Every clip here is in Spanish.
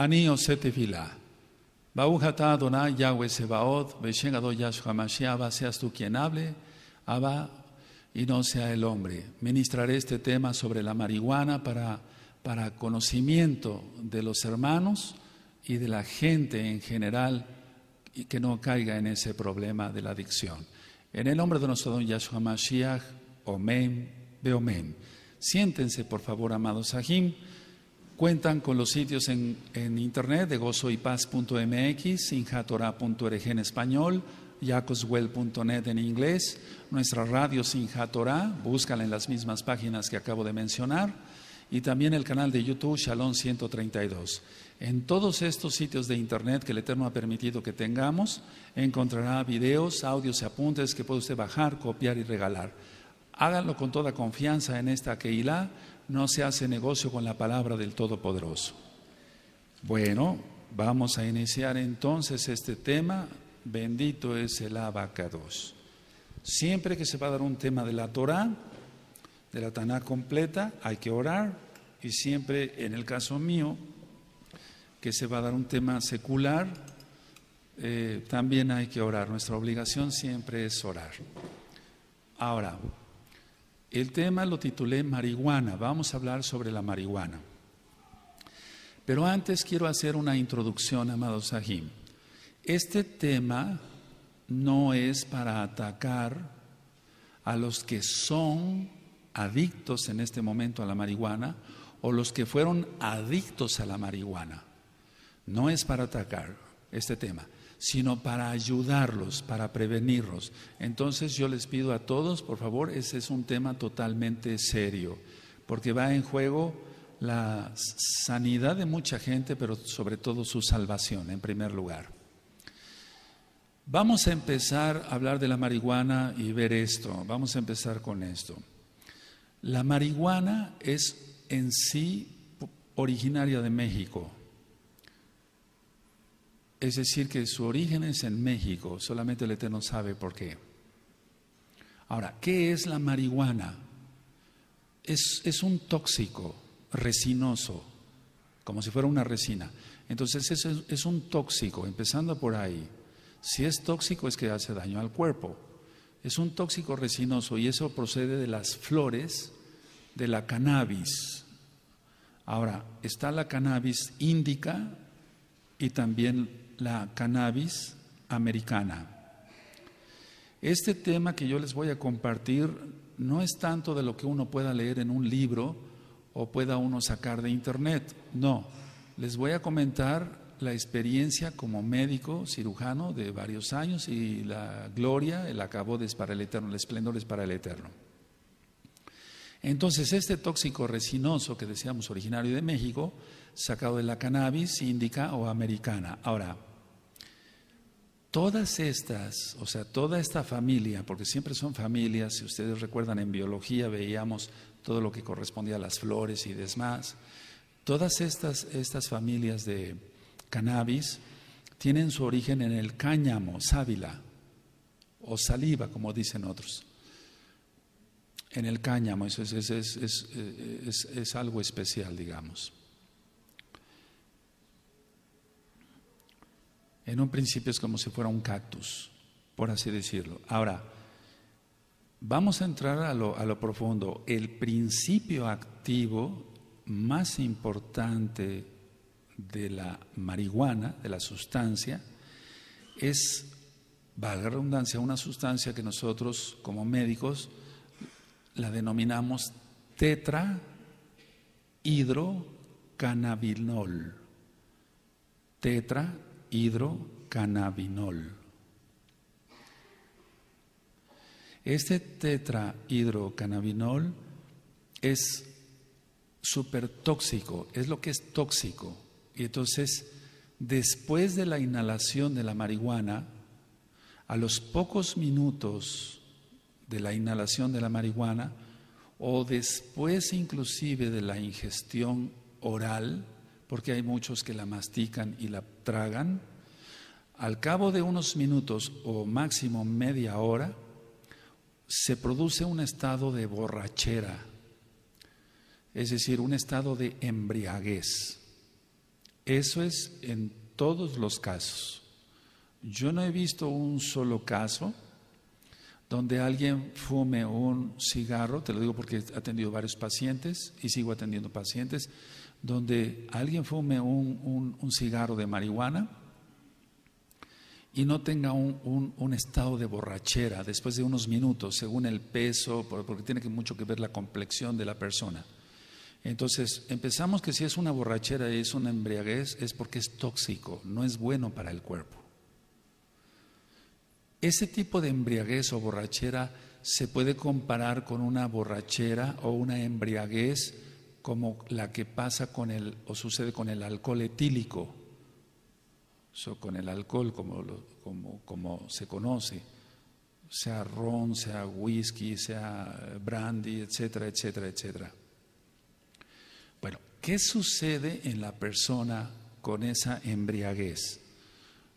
Ani Osetefilá. Bauhatá Yahweh Sebaot, Beshengado Yahshua Mashiach, seas tú quien hable, Aba y no sea el hombre. Ministraré este tema sobre la marihuana para, para conocimiento de los hermanos y de la gente en general y que no caiga en ese problema de la adicción. En el nombre de nuestro don Yahshua Mashiach, Omen, Beomen. Siéntense, por favor, amados Sahim. Cuentan con los sitios en, internet de gozoypaz.mx, sinjatora.org en español, yacoswell.net en inglés, nuestra radio Sinjatora, búscala en las mismas páginas que acabo de mencionar, y también el canal de YouTube Shalom 132. En todos estos sitios de internet que el Eterno ha permitido que tengamos, encontrará videos, audios y apuntes que puede usted bajar, copiar y regalar. Háganlo con toda confianza en esta Keilah, no se hace negocio con la palabra del Todopoderoso. Bueno, vamos a iniciar entonces este tema. Bendito es el abacados. Siempre que se va a dar un tema de la torá de la Taná completa, hay que orar. Y siempre, en el caso mío, que se va a dar un tema secular, eh, también hay que orar. Nuestra obligación siempre es orar. Ahora, el tema lo titulé Marihuana. Vamos a hablar sobre la marihuana. Pero antes quiero hacer una introducción, amados Sahim. Este tema no es para atacar a los que son adictos en este momento a la marihuana o los que fueron adictos a la marihuana. No es para atacar este tema sino para ayudarlos, para prevenirlos. Entonces yo les pido a todos, por favor, ese es un tema totalmente serio, porque va en juego la sanidad de mucha gente, pero sobre todo su salvación, en primer lugar. Vamos a empezar a hablar de la marihuana y ver esto. Vamos a empezar con esto. La marihuana es en sí originaria de México. Es decir, que su origen es en México, solamente el Eterno sabe por qué. Ahora, ¿qué es la marihuana? Es, es un tóxico resinoso, como si fuera una resina. Entonces eso es un tóxico, empezando por ahí. Si es tóxico es que hace daño al cuerpo. Es un tóxico resinoso y eso procede de las flores de la cannabis. Ahora, está la cannabis índica y también la cannabis americana. Este tema que yo les voy a compartir no es tanto de lo que uno pueda leer en un libro o pueda uno sacar de internet, no. Les voy a comentar la experiencia como médico cirujano de varios años y la gloria, el acabó es para el eterno, el esplendor es para el eterno. Entonces, este tóxico resinoso que decíamos originario de México, sacado de la cannabis indica o americana. Ahora, Todas estas, o sea, toda esta familia, porque siempre son familias, si ustedes recuerdan en biología veíamos todo lo que correspondía a las flores y demás, todas estas, familias de cannabis tienen su origen en el cáñamo, sábila o saliva, como dicen otros. En el cáñamo, eso es algo especial, digamos. En un principio es como si fuera un cactus, por así decirlo. Ahora, vamos a entrar a lo, profundo. El principio activo más importante de la marihuana, de la sustancia, es, valga la redundancia, una sustancia que nosotros como médicos la denominamos tetrahidrocannabinol. Tetra hidrocannabinol Este tetrahidrocannabinol es súper tóxico, es lo que es tóxico. Y entonces, después de la inhalación de la marihuana, a los pocos minutos de la inhalación de la marihuana, o después inclusive de la ingestión oral, porque hay muchos que la mastican y la tragan, al cabo de unos minutos o máximo media hora, se produce un estado de borrachera, es decir, un estado de embriaguez. Eso es en todos los casos. Yo no he visto un solo caso donde alguien fume un cigarro, te lo digo porque he atendido varios pacientes y sigo atendiendo pacientes, donde alguien fume un, cigarro de marihuana y no tenga un, un, estado de borrachera después de unos minutos, según el peso, porque tiene mucho que ver la complexión de la persona. Entonces, empezamos que si es una borrachera y es una embriaguez, es porque es tóxico, no es bueno para el cuerpo. Ese tipo de embriaguez o borrachera se puede comparar con una borrachera o una embriaguez como la que pasa con el o sucede con el alcohol etílico, o con el alcohol como, como, como se conoce, sea ron, sea whisky, sea brandy, etcétera, etcétera, etcétera. Bueno, ¿qué sucede en la persona con esa embriaguez?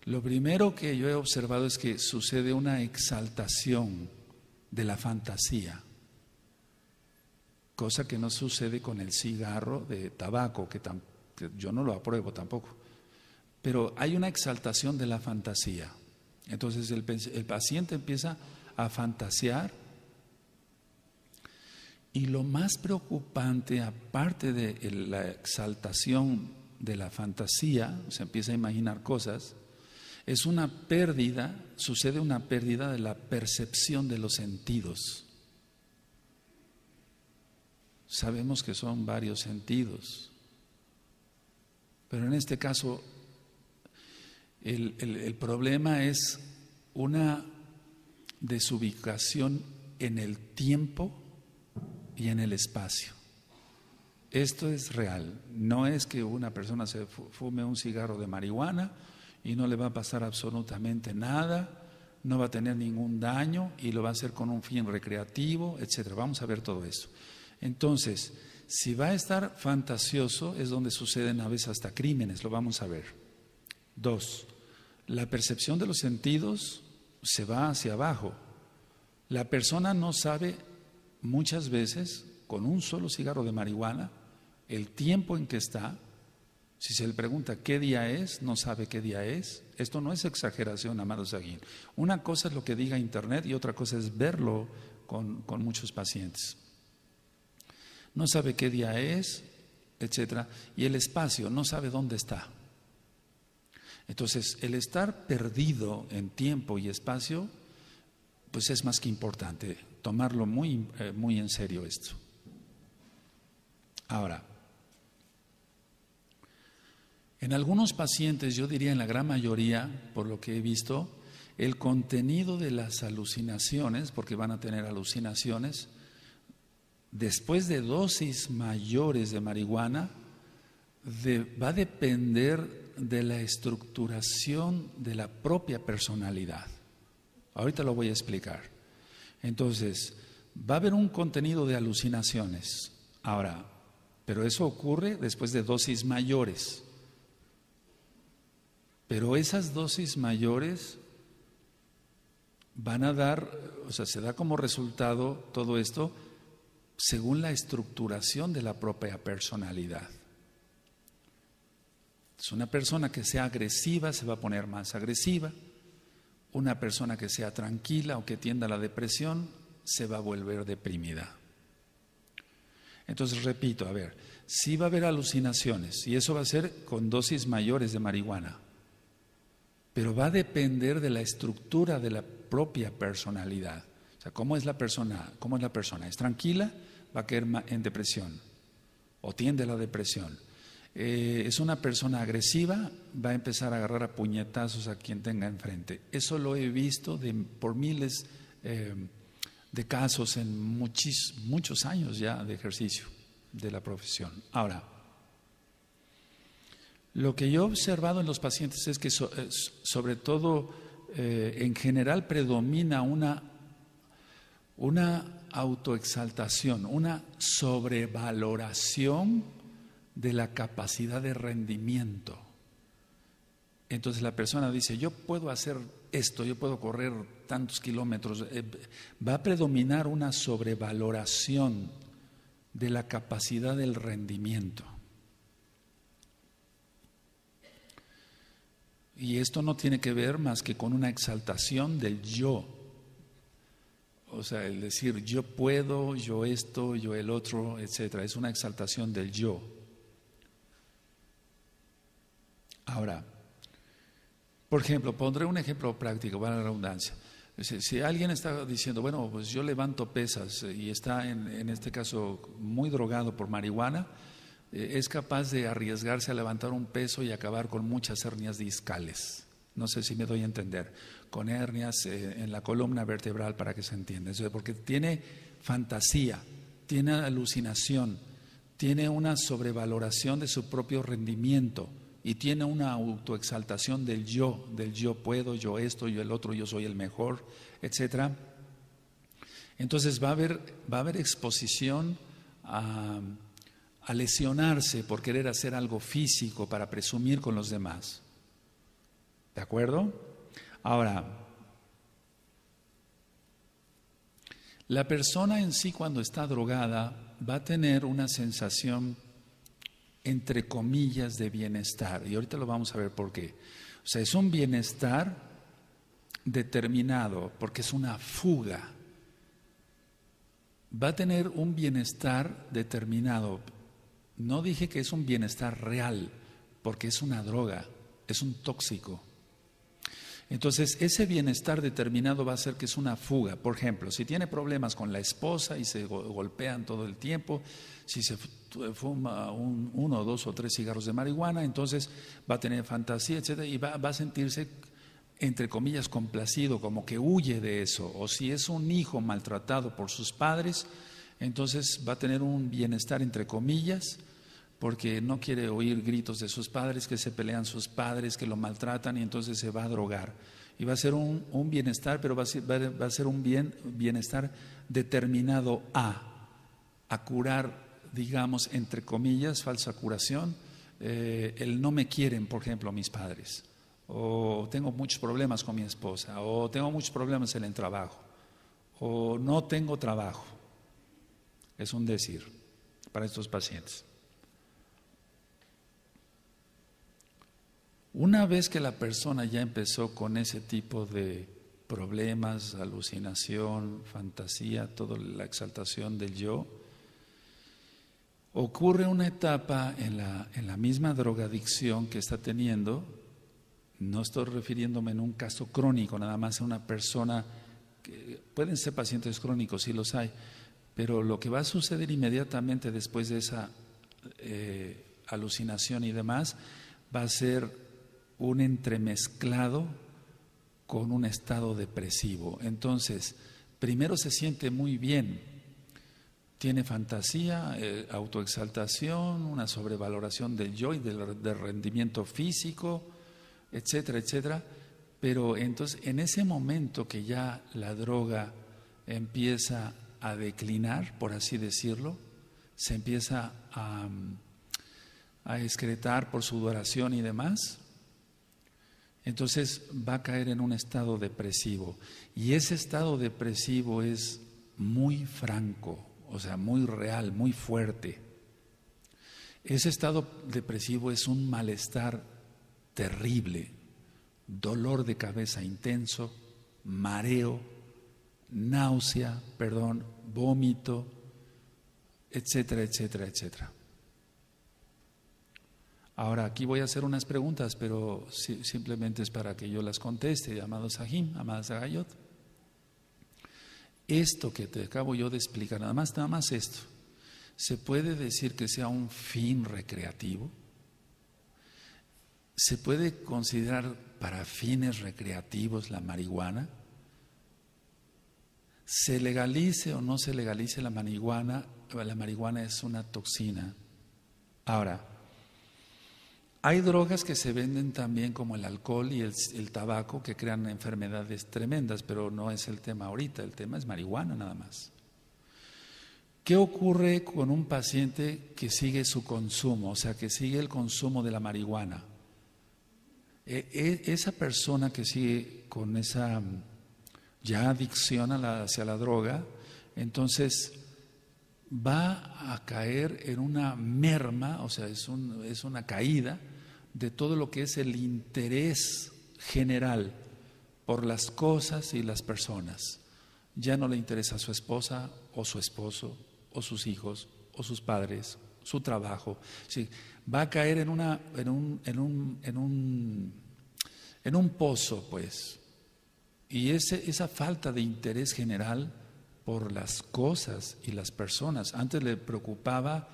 Lo primero que yo he observado es que sucede una exaltación de la fantasía cosa que no sucede con el cigarro de tabaco, que, yo no lo apruebo tampoco. Pero hay una exaltación de la fantasía. Entonces el paciente empieza a fantasear y lo más preocupante, aparte de la exaltación de la fantasía, se empieza a imaginar cosas, es una pérdida, sucede una pérdida de la percepción de los sentidos sabemos que son varios sentidos, pero en este caso el, problema es una desubicación en el tiempo y en el espacio. Esto es real. No es que una persona se fume un cigarro de marihuana y no le va a pasar absolutamente nada, no va a tener ningún daño y lo va a hacer con un fin recreativo, etc. Vamos a ver todo eso. Entonces, si va a estar fantasioso, es donde suceden a veces hasta crímenes, lo vamos a ver. Dos, la percepción de los sentidos se va hacia abajo. La persona no sabe muchas veces, con un solo cigarro de marihuana, el tiempo en que está. Si se le pregunta qué día es, no sabe qué día es. Esto no es exageración, amados aquí. Una cosa es lo que diga Internet y otra cosa es verlo con, con muchos pacientes no sabe qué día es, etcétera Y el espacio no sabe dónde está. Entonces, el estar perdido en tiempo y espacio, pues es más que importante, tomarlo muy, eh, muy en serio esto. Ahora, en algunos pacientes, yo diría en la gran mayoría, por lo que he visto, el contenido de las alucinaciones, porque van a tener alucinaciones, después de dosis mayores de marihuana, va a depender de la estructuración de la propia personalidad. Ahorita lo voy a explicar. Entonces, va a haber un contenido de alucinaciones. Ahora, pero eso ocurre después de dosis mayores. Pero esas dosis mayores van a dar, o sea, se da como resultado todo esto, según la estructuración de la propia personalidad. Es una persona que sea agresiva se va a poner más agresiva, una persona que sea tranquila o que tienda a la depresión se va a volver deprimida. Entonces, repito, a ver, sí va a haber alucinaciones y eso va a ser con dosis mayores de marihuana, pero va a depender de la estructura de la propia personalidad. O sea, ¿cómo es la persona? ¿Cómo es la persona? ¿Es tranquila? va a caer en depresión o tiende a la depresión. Eh, es una persona agresiva, va a empezar a agarrar a puñetazos a quien tenga enfrente. Eso lo he visto de, por miles eh, de casos en muchos años ya de ejercicio de la profesión. Ahora, lo que yo he observado en los pacientes es que eh, sobre todo en general predomina una, una autoexaltación, una sobrevaloración de la capacidad de rendimiento. Entonces la persona dice, yo puedo hacer esto, yo puedo correr tantos kilómetros. Eh, va a predominar una sobrevaloración de la capacidad del rendimiento. Y esto no tiene que ver más que con una exaltación del yo, o sea, el decir yo puedo, yo esto, yo el otro, etcétera, es una exaltación del yo. Ahora, por ejemplo, pondré un ejemplo práctico para la redundancia. Si, alguien está diciendo, bueno, pues yo levanto pesas eh, y está en, en este caso muy drogado por marihuana, eh, es capaz de arriesgarse a levantar un peso y acabar con muchas hernias discales. No sé si me doy a entender. Con hernias eh, en la columna vertebral para que se entienda. porque tiene fantasía, tiene alucinación, tiene una sobrevaloración de su propio rendimiento y tiene una autoexaltación del yo, del yo puedo, yo esto, yo el otro, yo soy el mejor, etc. Entonces va a haber, va a haber exposición a lesionarse por querer hacer algo físico para presumir con los demás. ¿De acuerdo? Ahora, la persona en sí cuando está drogada va a tener una sensación entre comillas de bienestar. Y ahorita lo vamos a ver por qué. O sea, es un bienestar determinado porque es una fuga. Va a tener un bienestar determinado. No dije que es un bienestar real porque es una droga, es un tóxico. Entonces, ese bienestar determinado va a ser que es una fuga. Por ejemplo, si tiene problemas con la esposa y se golpean todo el tiempo, si se fuma un, uno, dos o tres cigarros de marihuana, entonces va a tener fantasía, etcétera, y va a sentirse entre comillas, complacido, como que huye de eso, o si es un hijo maltratado por sus padres, entonces va a tener un bienestar, entre comillas, porque no quiere oír gritos de sus padres, que se pelean sus padres, que lo maltratan y entonces se va a drogar. Y va a ser un, bienestar, pero va a ser, un bienestar determinado a, curar, digamos, entre comillas, falsa curación, eh, el no me quieren, por ejemplo, mis padres, o tengo muchos problemas con mi esposa, o tengo muchos problemas en el trabajo, o no tengo trabajo. Es un decir para estos pacientes. Una vez que la persona ya empezó con ese tipo de problemas, alucinación, fantasía, toda la exaltación del yo, ocurre una etapa en la, en la misma drogadicción que está teniendo, no estoy refiriéndome en un caso crónico, nada más a una persona, que, pueden ser pacientes crónicos, sí los hay, pero lo que va a suceder inmediatamente después de esa eh, alucinación y demás va a ser un entremezclado con un estado depresivo. Entonces, primero se siente muy bien, tiene fantasía, eh, autoexaltación, una sobrevaloración del yo y del, rendimiento físico, etcétera, etcétera. Pero entonces, en ese momento que ya la droga empieza a declinar, por así decirlo, se empieza a, mm, a excretar por duración y demás, entonces va a caer en un estado depresivo. Y ese estado depresivo es muy franco, o sea, muy real, muy fuerte. Ese estado depresivo es un malestar terrible, dolor de cabeza intenso, mareo, náusea, perdón, vómito, etcétera, etcétera, etcétera. Ahora, aquí voy a hacer unas preguntas, pero simplemente es para que yo las conteste, amado Sahim, amada Sagayot. Esto que te acabo yo de explicar, nada más, nada más esto, ¿se puede decir que sea un fin recreativo? ¿Se puede considerar para fines recreativos la marihuana? Se legalice o no se legalice la marihuana, la marihuana es una toxina. Ahora, hay drogas que se venden también como el alcohol y el, tabaco que crean enfermedades tremendas, pero no es el tema ahorita, el tema es marihuana nada más. ¿Qué ocurre con un paciente que sigue su consumo, o sea, que sigue el consumo de la marihuana? E, e, esa persona que sigue con esa mm, ya adicción hacia la droga, entonces va a caer en una merma, o sea, es, es una caída de todo lo que es el interés general por las cosas y las personas. Ya no le interesa a su esposa o su esposo o sus hijos o sus padres, su trabajo. si va a caer en, una, en, un, en, un, en, un, en un pozo, pues. Y ese, esa falta de interés general por las cosas y las personas. Antes le preocupaba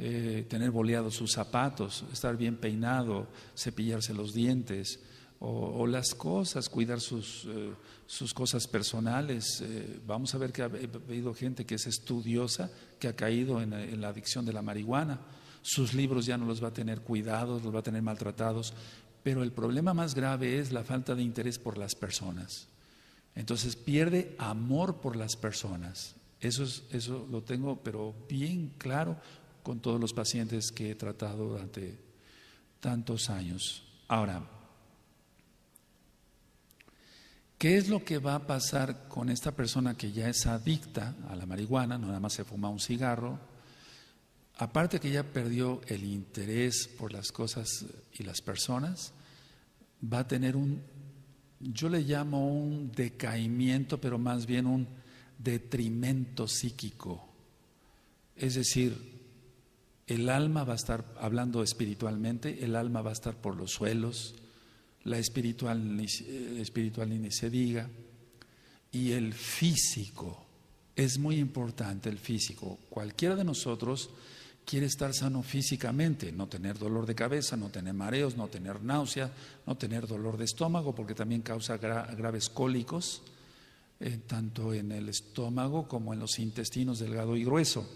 eh, tener boleados sus zapatos, estar bien peinado, cepillarse los dientes o, las cosas, cuidar sus, eh, sus cosas personales. Eh, vamos a ver que ha habido gente que es estudiosa, que ha caído en, la adicción de la marihuana. Sus libros ya no los va a tener cuidados, los va a tener maltratados. Pero el problema más grave es la falta de interés por las personas. Entonces pierde amor por las personas. Eso, eso lo tengo, pero bien claro, con todos los pacientes que he tratado durante tantos años. Ahora, ¿qué es lo que va a pasar con esta persona que ya es adicta a la marihuana? No nada más se fuma un cigarro. Aparte que ya perdió el interés por las cosas y las personas, va a tener un, yo le llamo un decaimiento, pero más bien un detrimento psíquico. Es decir, el alma va a estar, hablando espiritualmente, el alma va a estar por los suelos, la eh, espiritual, ni, se diga, y el físico. Es muy importante el físico. Cualquiera de nosotros quiere estar sano físicamente, no tener dolor de cabeza, no tener mareos, no tener náusea, no tener dolor de estómago, porque también causa graves cólicos, eh, tanto en el estómago como en los intestinos delgado y grueso.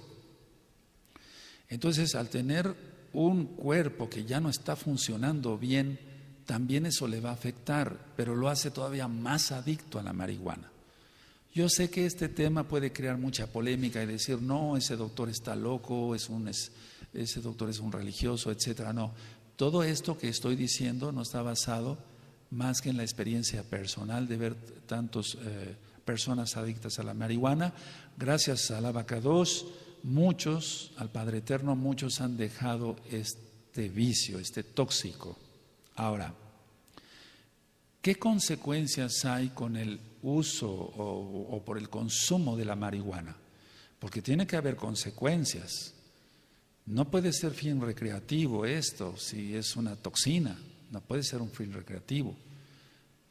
Entonces, al tener un cuerpo que ya no está funcionando bien, también eso le va a afectar, pero lo hace todavía más adicto a la marihuana. Yo sé que este tema puede crear mucha polémica y decir, no, ese doctor está loco, es un, es, ese doctor es un religioso, etcétera. No, todo esto que estoy diciendo no está basado más que en la experiencia personal de ver tantas eh, personas adictas a la marihuana. Gracias a la vaca 2 muchos, al Padre Eterno, muchos han dejado este vicio, este tóxico. Ahora, ¿qué consecuencias hay con el uso o, por el consumo de la marihuana? Porque tiene que haber consecuencias. No puede ser fin recreativo esto si es una toxina, no puede ser un fin recreativo.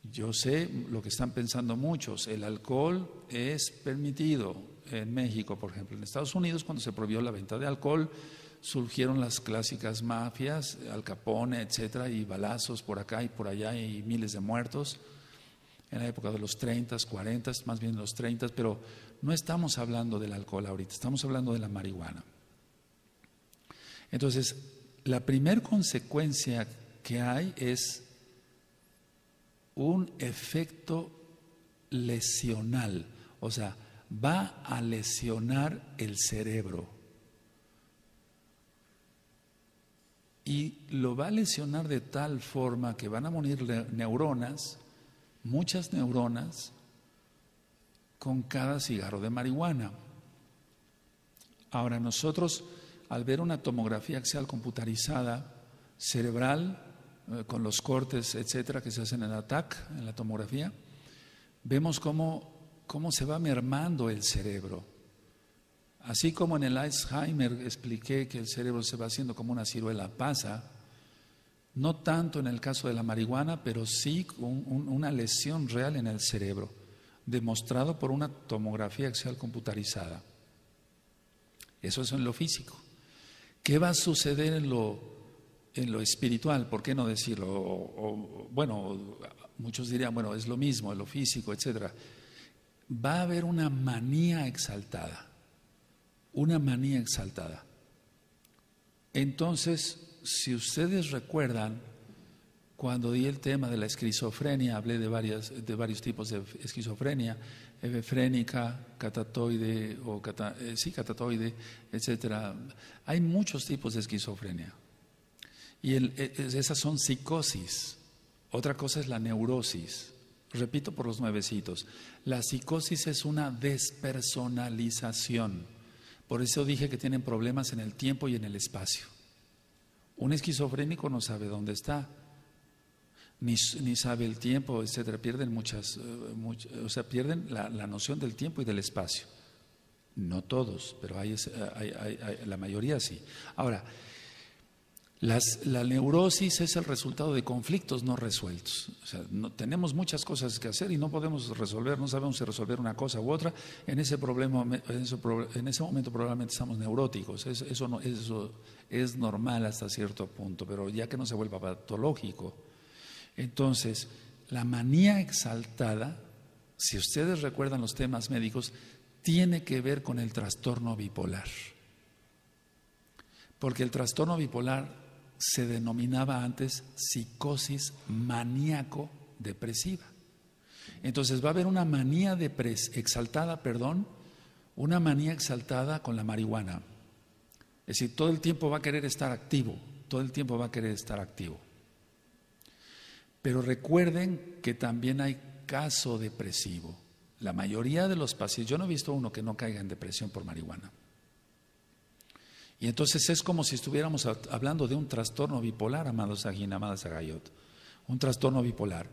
Yo sé lo que están pensando muchos, el alcohol es permitido en México, por ejemplo. En Estados Unidos, cuando se prohibió la venta de alcohol, surgieron las clásicas mafias, Al Capone, etcétera, y balazos por acá y por allá y miles de muertos en la época de los 30, 40, más bien los 30, pero no estamos hablando del alcohol ahorita, estamos hablando de la marihuana. Entonces, la primer consecuencia que hay es un efecto lesional, o sea, va a lesionar el cerebro. Y lo va a lesionar de tal forma que van a morir neuronas, muchas neuronas, con cada cigarro de marihuana. Ahora nosotros, al ver una tomografía axial computarizada cerebral, eh, con los cortes, etcétera, que se hacen en la TAC, en la tomografía, vemos cómo, se va mermando el cerebro. Así como en el Alzheimer expliqué que el cerebro se va haciendo como una ciruela pasa, no tanto en el caso de la marihuana, pero sí una lesión real en el cerebro, demostrado por una tomografía axial computarizada. Eso es en lo físico. ¿Qué va a suceder en lo en lo espiritual, ¿por qué no decirlo? bueno, muchos dirían, bueno, es lo mismo, es lo físico, etcétera. Va a haber una manía exaltada, una manía exaltada. Entonces, si ustedes recuerdan, cuando di el tema de la esquizofrenia, hablé de, varias, de varios tipos de esquizofrenia, efrénica, catatoide, o eh, catatoide, etc. Hay muchos tipos de esquizofrenia. Y e, e, esas son psicosis. Otra cosa es la neurosis. Repito por los nuevecitos. La psicosis es una despersonalización. Por eso dije que tienen problemas en el tiempo y en el espacio. Un esquizofrénico no sabe dónde está, ni, sabe el tiempo, etcétera. Pierden muchas, eh, o sea, pierden la, noción del tiempo y del espacio. No todos, pero eh, la mayoría sí. Ahora, la neurosis es el resultado de conflictos no resueltos. tenemos muchas cosas que hacer y no podemos resolver, no sabemos si resolver una cosa u otra. En ese, problema, en ese, momento probablemente estamos neuróticos. eso es normal hasta cierto punto, pero ya que no se vuelva patológico. Entonces, la manía exaltada, si ustedes recuerdan los temas médicos, tiene que ver con el trastorno bipolar. Porque el trastorno bipolar se denominaba antes psicosis maníaco-depresiva. Entonces va a haber una manía exaltada, perdón, una manía exaltada con la marihuana. Es decir, todo el tiempo va a querer estar activo, todo el tiempo va a querer estar activo. Pero recuerden que también hay caso depresivo. La mayoría de los pacientes, yo no he visto uno que no caiga en depresión por marihuana. Y entonces es como si estuviéramos hablando de un trastorno bipolar, amados Agin, amadas Agayot. Un trastorno bipolar.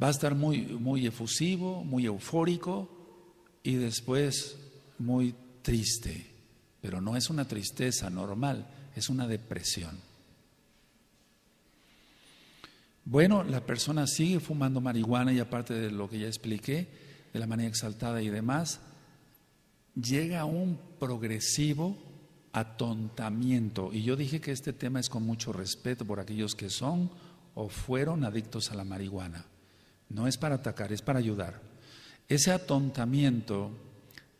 Va a estar muy, muy efusivo, muy eufórico y después muy triste. Pero no es una tristeza normal, es una depresión. Bueno, la persona sigue fumando marihuana y aparte de lo que ya expliqué, de la manera exaltada y demás, llega a un progresivo atontamiento. Y yo dije que este tema es con mucho respeto por aquellos que son o fueron adictos a la marihuana. No es para atacar, es para ayudar. Ese atontamiento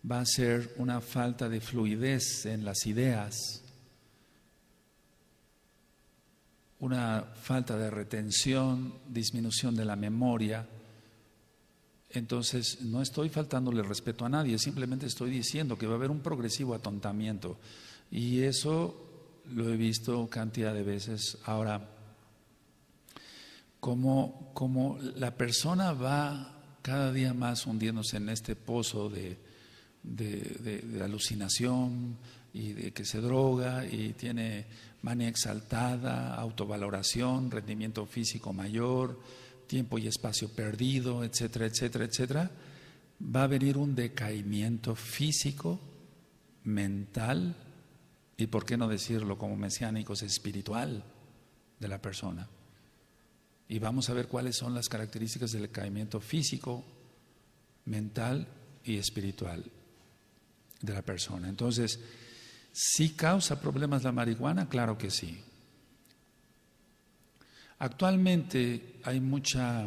va a ser una falta de fluidez en las ideas, una falta de retención, disminución de la memoria. Entonces, no estoy faltándole respeto a nadie, simplemente estoy diciendo que va a haber un progresivo atontamiento. Y eso lo he visto cantidad de veces. Ahora, como, la persona va cada día más hundiéndose en este pozo de, de alucinación y de que se droga y tiene manía exaltada, autovaloración, rendimiento físico mayor, tiempo y espacio perdido, etcétera, etcétera, etcétera, va a venir un decaimiento físico, mental, y por qué no decirlo como mesiánicos espiritual de la persona. Y vamos a ver cuáles son las características del caimiento físico, mental y espiritual de la persona. Entonces, ¿sí causa problemas la marihuana? Claro que sí. Actualmente hay mucha,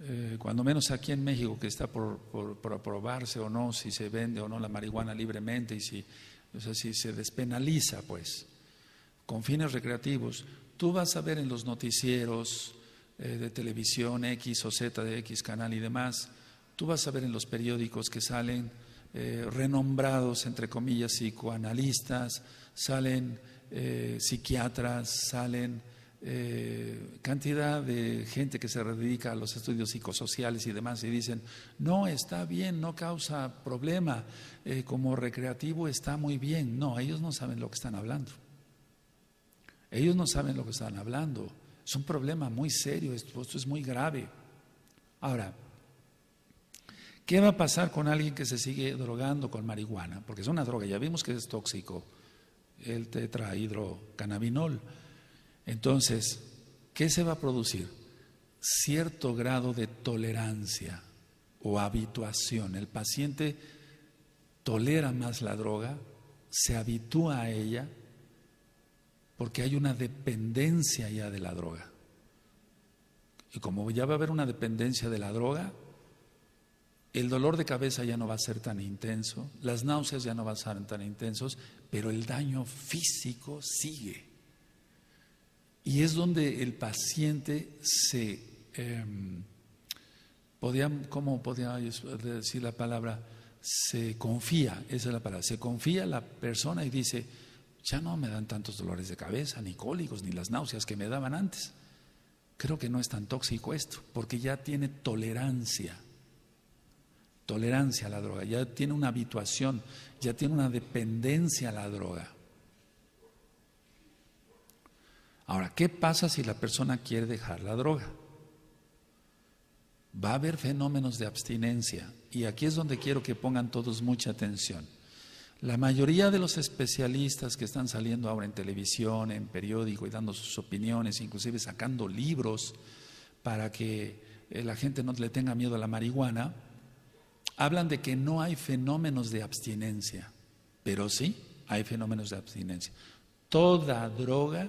eh, cuando menos aquí en México, que está por aprobarse o no, si se vende o no la marihuana libremente y si o sea, si se despenaliza, pues, con fines recreativos, tú vas a ver en los noticieros eh, de televisión X o Z de X canal y demás, tú vas a ver en los periódicos que salen eh, renombrados, entre comillas, psicoanalistas, salen eh, psiquiatras, salen eh, cantidad de gente que se dedica a los estudios psicosociales y demás y dicen, no, está bien, no causa problema, eh, como recreativo está muy bien. No, ellos no saben lo que están hablando. Ellos no saben lo que están hablando. Es un problema muy serio, esto, esto es muy grave. Ahora, ¿qué va a pasar con alguien que se sigue drogando con marihuana? Porque es una droga, ya vimos que es tóxico, el tetrahidrocannabinol. Entonces, ¿qué se va a producir? Cierto grado de tolerancia o habituación. El paciente tolera más la droga, se habitúa a ella, porque hay una dependencia ya de la droga. Y como ya va a haber una dependencia de la droga, el dolor de cabeza ya no va a ser tan intenso, las náuseas ya no van a ser tan intensos, pero el daño físico sigue. Y es donde el paciente se, em, ¿cómo podía decir la palabra? Se confía, esa es la palabra, se confía la persona y dice, ya no me dan tantos dolores de cabeza, ni cólicos, ni las náuseas que me daban antes. Creo que no es tan tóxico esto, porque ya tiene tolerancia, tolerancia a la droga, ya tiene una habituación, ya tiene una dependencia a la droga. Ahora, ¿qué pasa si la persona quiere dejar la droga? Va a haber fenómenos de abstinencia y aquí es donde quiero que pongan todos mucha atención. La mayoría de los especialistas que están saliendo ahora en televisión, en periódico y dando sus opiniones, inclusive sacando libros para que eh, la gente no le tenga miedo a la marihuana, hablan de que no hay fenómenos de abstinencia, pero sí hay fenómenos de abstinencia. Toda droga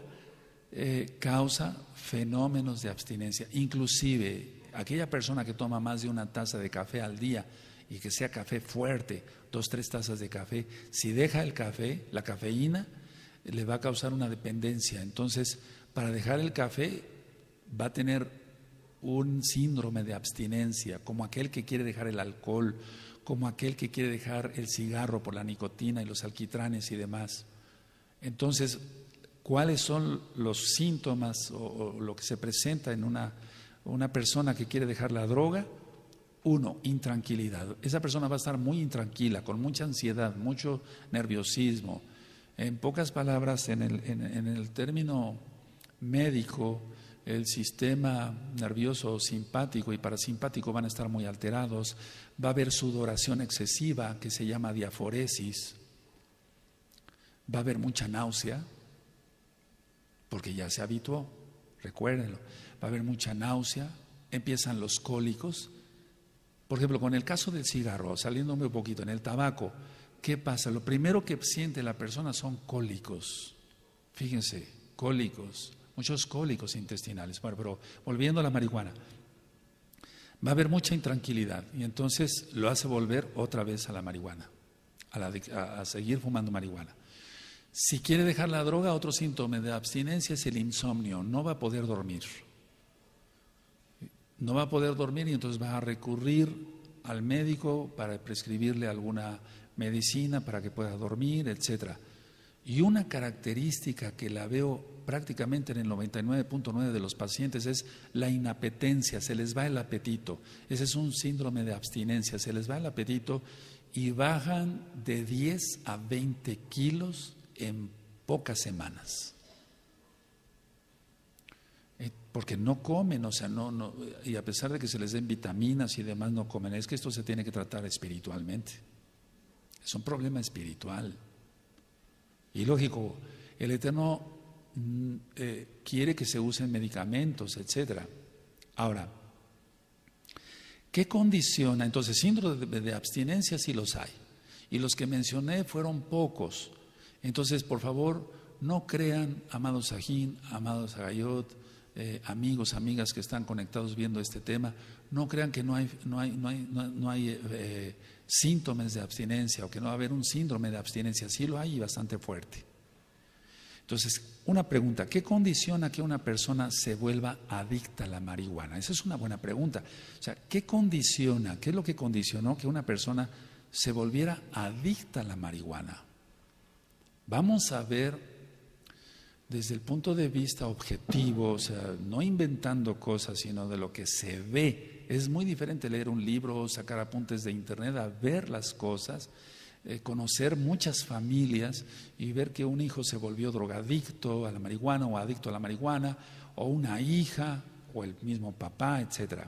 eh, causa fenómenos de abstinencia. Inclusive, aquella persona que toma más de una taza de café al día y que sea café fuerte, dos, tres tazas de café, si deja el café, la cafeína, le va a causar una dependencia. Entonces, para dejar el café va a tener un síndrome de abstinencia, como aquel que quiere dejar el alcohol, como aquel que quiere dejar el cigarro por la nicotina y los alquitranes y demás. Entonces, cuáles son los síntomas o, lo que se presenta en una, persona que quiere dejar la droga. Uno, intranquilidad. Esa persona va a estar muy intranquila, con mucha ansiedad, mucho nerviosismo. En pocas palabras, en el, en el término médico, el sistema nervioso simpático y parasimpático van a estar muy alterados, va a haber sudoración excesiva que se llama diaforesis, va a haber mucha náusea, porque ya se habituó, recuérdenlo. Va a haber mucha náusea, empiezan los cólicos. Por ejemplo, con el caso del cigarro, saliéndome un poquito en el tabaco, ¿qué pasa? Lo primero que siente la persona son cólicos. Fíjense, cólicos, muchos cólicos intestinales. Bueno, pero volviendo a la marihuana, va a haber mucha intranquilidad y entonces lo hace volver otra vez a la marihuana, a seguir fumando marihuana. Si quiere dejar la droga, otro síntoma de abstinencia es el insomnio, no va a poder dormir. No va a poder dormir y entonces va a recurrir al médico para prescribirle alguna medicina para que pueda dormir, etc. Y una característica que la veo prácticamente en el 99.9 de los pacientes es la inapetencia, se les va el apetito. Ese es un síndrome de abstinencia, se les va el apetito y bajan de 10 a 20 kilos en pocas semanas. Eh, porque no comen, o sea, no, no, y a pesar de que se les den vitaminas y demás, no comen. Es que esto se tiene que tratar espiritualmente. Es un problema espiritual. Y lógico, el Eterno mm, eh, quiere que se usen medicamentos, etc. Ahora, ¿qué condiciona? Entonces, síndrome de, de abstinencia sí los hay. Y los que mencioné fueron pocos. Entonces, por favor, no crean, amados Sajín, amados Agayot, eh, amigos, amigas que están conectados viendo este tema, no crean que no hay, eh, síntomas de abstinencia o que no va a haber un síndrome de abstinencia, sí lo hay y bastante fuerte. Entonces, una pregunta, ¿qué condiciona que una persona se vuelva adicta a la marihuana? Esa es una buena pregunta. O sea, ¿qué condiciona, qué es lo que condicionó que una persona se volviera adicta a la marihuana? vamos a ver desde el punto de vista objetivo, o sea, no inventando cosas, sino de lo que se ve. Es muy diferente leer un libro, o sacar apuntes de internet, a ver las cosas, eh, conocer muchas familias y ver que un hijo se volvió drogadicto a la marihuana o adicto a la marihuana, o una hija, o el mismo papá, etc.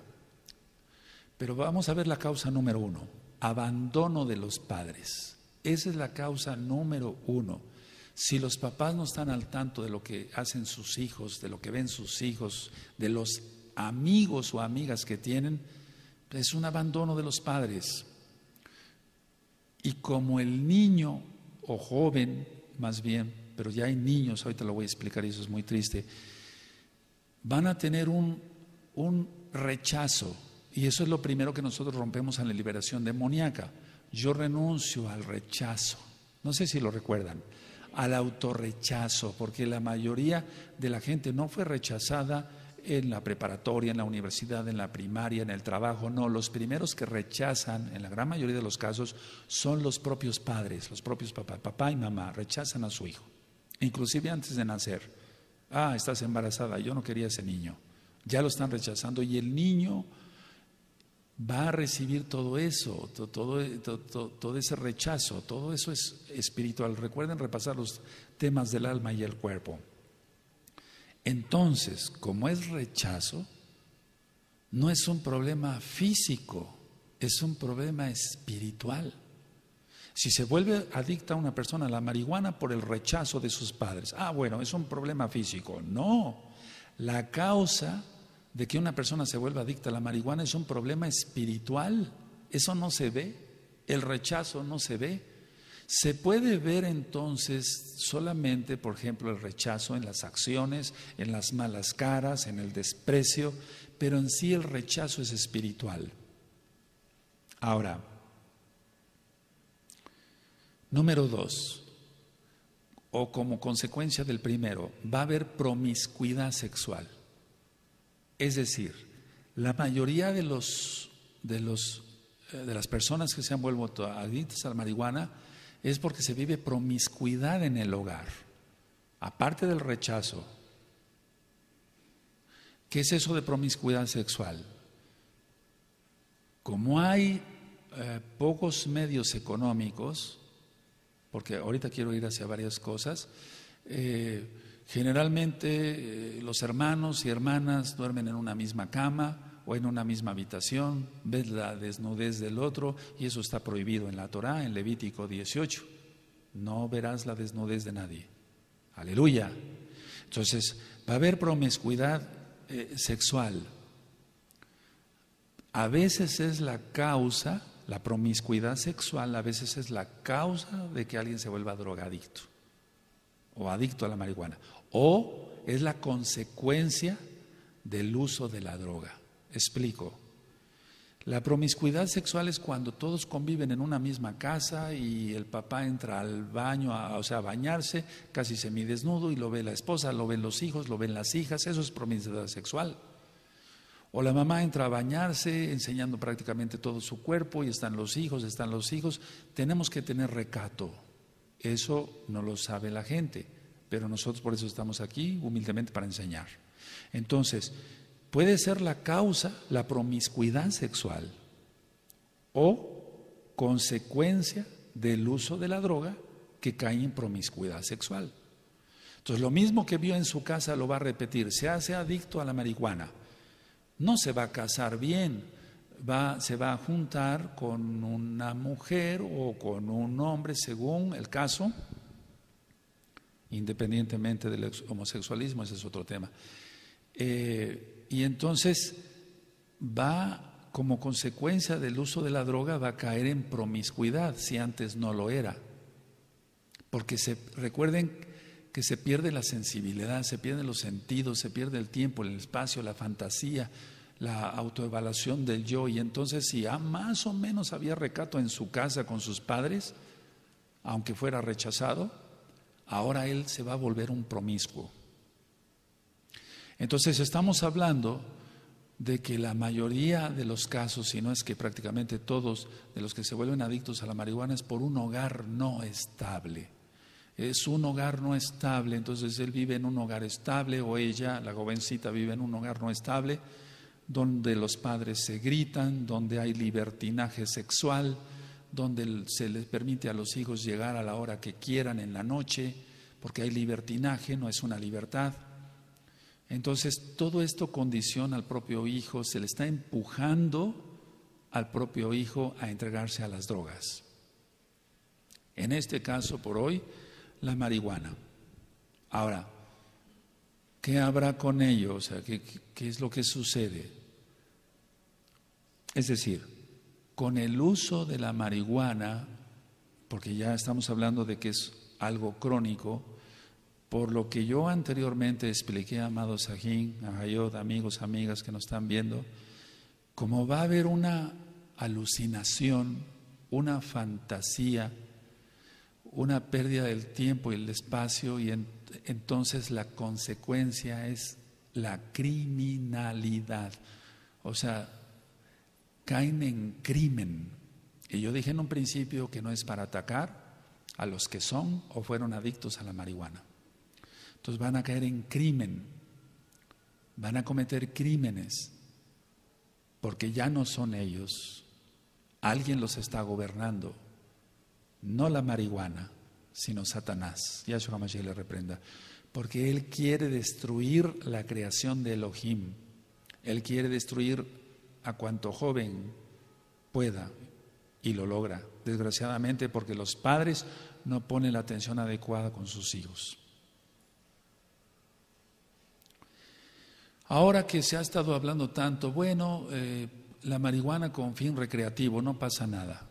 Pero vamos a ver la causa número uno, abandono de los padres. Esa es la causa número uno. Si los papás no están al tanto de lo que hacen sus hijos, de lo que ven sus hijos, de los amigos o amigas que tienen, es un abandono de los padres. Y como el niño o joven, más bien, pero ya hay niños, ahorita lo voy a explicar y eso es muy triste, van a tener un, un rechazo. Y eso es lo primero que nosotros rompemos en la liberación demoníaca yo renuncio al rechazo. No sé si lo recuerdan, al autorrechazo, porque la mayoría de la gente no fue rechazada en la preparatoria, en la universidad, en la primaria, en el trabajo. No, los primeros que rechazan, en la gran mayoría de los casos, son los propios padres, los propios papá, papá y mamá, rechazan a su hijo, inclusive antes de nacer. Ah, estás embarazada, yo no quería ese niño. Ya lo están rechazando y el niño va a recibir todo eso, todo, ese rechazo, todo eso es espiritual. Recuerden repasar los temas del alma y el cuerpo. Entonces, como es rechazo, no es un problema físico, es un problema espiritual. Si se vuelve adicta una persona a la marihuana por el rechazo de sus padres, ah, bueno, es un problema físico. No, la causa de que una persona se vuelva adicta a la marihuana es un problema espiritual. Eso no se ve, el rechazo no se ve. Se puede ver entonces solamente, por ejemplo, el rechazo en las acciones, en las malas caras, en el desprecio, pero en sí el rechazo es espiritual. Ahora, número dos, o como consecuencia del primero, va a haber promiscuidad sexual. Es decir, la mayoría de, los, de, los, eh, de las personas que se han vuelto adictas a la marihuana es porque se vive promiscuidad en el hogar, aparte del rechazo. ¿Qué es eso de promiscuidad sexual? Como hay eh, pocos medios económicos, porque ahorita quiero ir hacia varias cosas, eh, Generalmente eh, los hermanos y hermanas duermen en una misma cama o en una misma habitación, ves la desnudez del otro y eso está prohibido en la Torá, en Levítico 18. No verás la desnudez de nadie. Aleluya. Entonces, va a haber promiscuidad eh, sexual. A veces es la causa, la promiscuidad sexual a veces es la causa de que alguien se vuelva drogadicto o adicto a la marihuana o es la consecuencia del uso de la droga. Explico. La promiscuidad sexual es cuando todos conviven en una misma casa y el papá entra al baño, o sea, a bañarse, casi semidesnudo, y lo ve la esposa, lo ven los hijos, lo ven las hijas, eso es promiscuidad sexual. O la mamá entra a bañarse enseñando prácticamente todo su cuerpo y están los hijos, están los hijos. Tenemos que tener recato. Eso no lo sabe la gente pero nosotros por eso estamos aquí humildemente para enseñar. Entonces, puede ser la causa la promiscuidad sexual o consecuencia del uso de la droga que cae en promiscuidad sexual. Entonces, lo mismo que vio en su casa lo va a repetir. Se hace adicto a la marihuana. No se va a casar bien, va, se va a juntar con una mujer o con un hombre, según el caso, independientemente del homosexualismo, ese es otro tema. Eh, y entonces va, como consecuencia del uso de la droga, va a caer en promiscuidad, si antes no lo era. Porque se, recuerden que se pierde la sensibilidad, se pierden los sentidos, se pierde el tiempo, el espacio, la fantasía, la autoevaluación del yo. Y entonces si a más o menos había recato en su casa con sus padres, aunque fuera rechazado, ahora él se va a volver un promiscuo. Entonces estamos hablando de que la mayoría de los casos, si no es que prácticamente todos de los que se vuelven adictos a la marihuana es por un hogar no estable. Es un hogar no estable, entonces él vive en un hogar estable o ella, la jovencita, vive en un hogar no estable, donde los padres se gritan, donde hay libertinaje sexual, donde se les permite a los hijos llegar a la hora que quieran en la noche, porque hay libertinaje, no es una libertad. Entonces, todo esto condiciona al propio hijo, se le está empujando al propio hijo a entregarse a las drogas. En este caso, por hoy, la marihuana. Ahora, ¿qué habrá con ellos O sea, ¿qué, qué es lo que sucede? Es decir, con el uso de la marihuana, porque ya estamos hablando de que es algo crónico, por lo que yo anteriormente expliqué, amados Sajín, Ayod, amigos, amigas que nos están viendo, como va a haber una alucinación, una fantasía, una pérdida del tiempo y el espacio, y entonces la consecuencia es la criminalidad. O sea, caen en crimen. Y yo dije en un principio que no es para atacar a los que son o fueron adictos a la marihuana. Entonces van a caer en crimen, van a cometer crímenes, porque ya no son ellos. Alguien los está gobernando, no la marihuana, sino Satanás. Yahshua jamás le reprenda. Porque Él quiere destruir la creación de Elohim. Él quiere destruir a cuanto joven pueda y lo logra, desgraciadamente porque los padres no ponen la atención adecuada con sus hijos. Ahora que se ha estado hablando tanto, bueno, eh, la marihuana con fin recreativo, no pasa nada.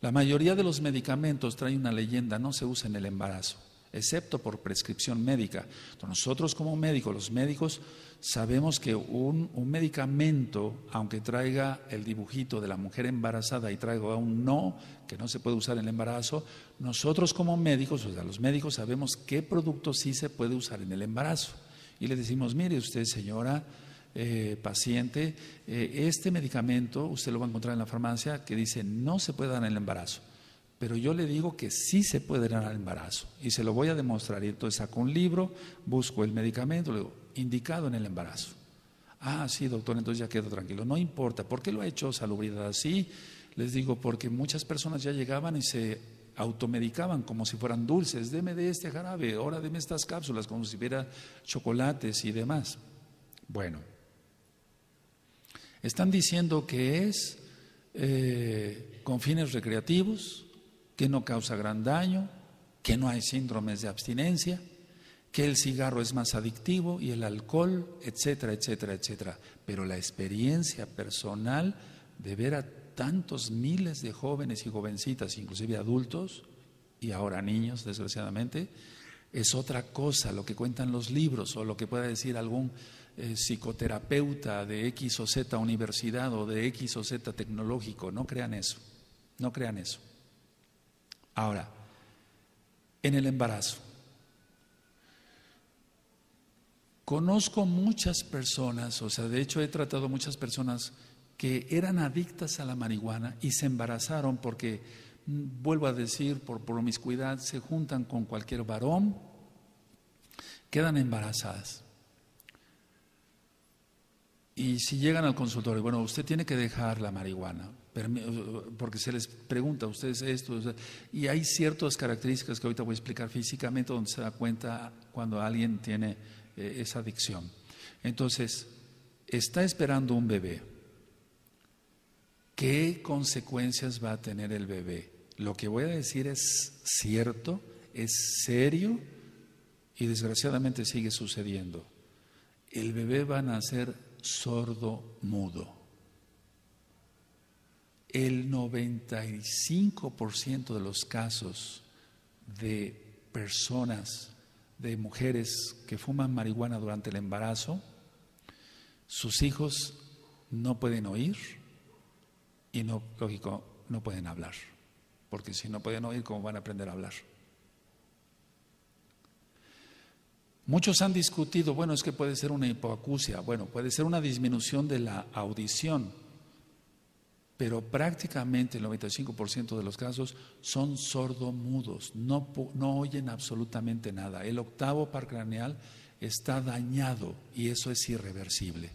La mayoría de los medicamentos trae una leyenda, no se usa en el embarazo excepto por prescripción médica. nosotros como médicos, los médicos, sabemos que un, medicamento, aunque traiga el dibujito de la mujer embarazada y traiga un no, que no se puede usar en el embarazo, nosotros como médicos, o sea, los médicos sabemos qué producto sí se puede usar en el embarazo. Y le decimos, mire usted señora, eh, paciente, eh, este medicamento usted lo va a encontrar en la farmacia que dice no se puede dar en el embarazo. Pero yo le digo que sí se puede dar al embarazo y se lo voy a demostrar. Y entonces saco un libro, busco el medicamento, le digo, indicado en el embarazo. Ah, sí, doctor, entonces ya quedo tranquilo. No importa, ¿por qué lo ha hecho salubridad así? Les digo, porque muchas personas ya llegaban y se automedicaban como si fueran dulces. Deme de este jarabe, ahora deme estas cápsulas, como si hubiera chocolates y demás. Bueno, están diciendo que es eh, con fines recreativos, que no causa gran daño, que no hay síndromes de abstinencia, que el cigarro es más adictivo y el alcohol, etcétera, etcétera, etcétera. Pero la experiencia personal de ver a tantos miles de jóvenes y jovencitas, inclusive adultos, y ahora niños, desgraciadamente, es otra cosa lo que cuentan los libros o lo que pueda decir algún eh, psicoterapeuta de X o Z universidad o de X o Z tecnológico. No crean eso, no crean eso. Ahora, en el embarazo. Conozco muchas personas, o sea, de hecho he tratado muchas personas que eran adictas a la marihuana y se embarazaron porque, mm, vuelvo a decir, por promiscuidad, se juntan con cualquier varón, quedan embarazadas. Y si llegan al consultorio, bueno, usted tiene que dejar la marihuana porque se les pregunta a ustedes esto, y hay ciertas características que ahorita voy a explicar físicamente donde se da cuenta cuando alguien tiene eh, esa adicción. Entonces, está esperando un bebé. ¿Qué consecuencias va a tener el bebé? Lo que voy a decir es cierto, es serio y desgraciadamente sigue sucediendo. El bebé va a nacer sordo, mudo el 95% de los casos de personas, de mujeres que fuman marihuana durante el embarazo, sus hijos no pueden oír y no, lógico, no pueden hablar, porque si no pueden oír, ¿cómo van a aprender a hablar? Muchos han discutido, bueno, es que puede ser una hipoacusia, bueno, puede ser una disminución de la audición, pero prácticamente el 95% de los casos son sordomudos, no, no oyen absolutamente nada. El octavo par craneal está dañado y eso es irreversible.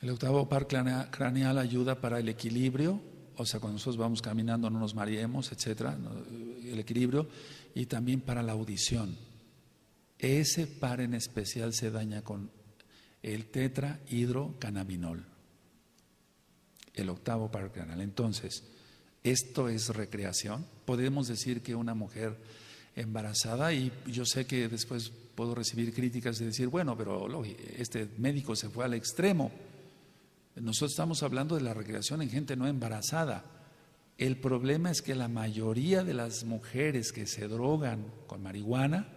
El octavo par craneal ayuda para el equilibrio, o sea, cuando nosotros vamos caminando no nos mareemos, etcétera, el equilibrio, y también para la audición. Ese par en especial se daña con el tetrahidrocannabinol, el octavo canal. Entonces, ¿esto es recreación? ¿Podemos decir que una mujer embarazada, y yo sé que después puedo recibir críticas de decir, bueno, pero este médico se fue al extremo. Nosotros estamos hablando de la recreación en gente no embarazada. El problema es que la mayoría de las mujeres que se drogan con marihuana,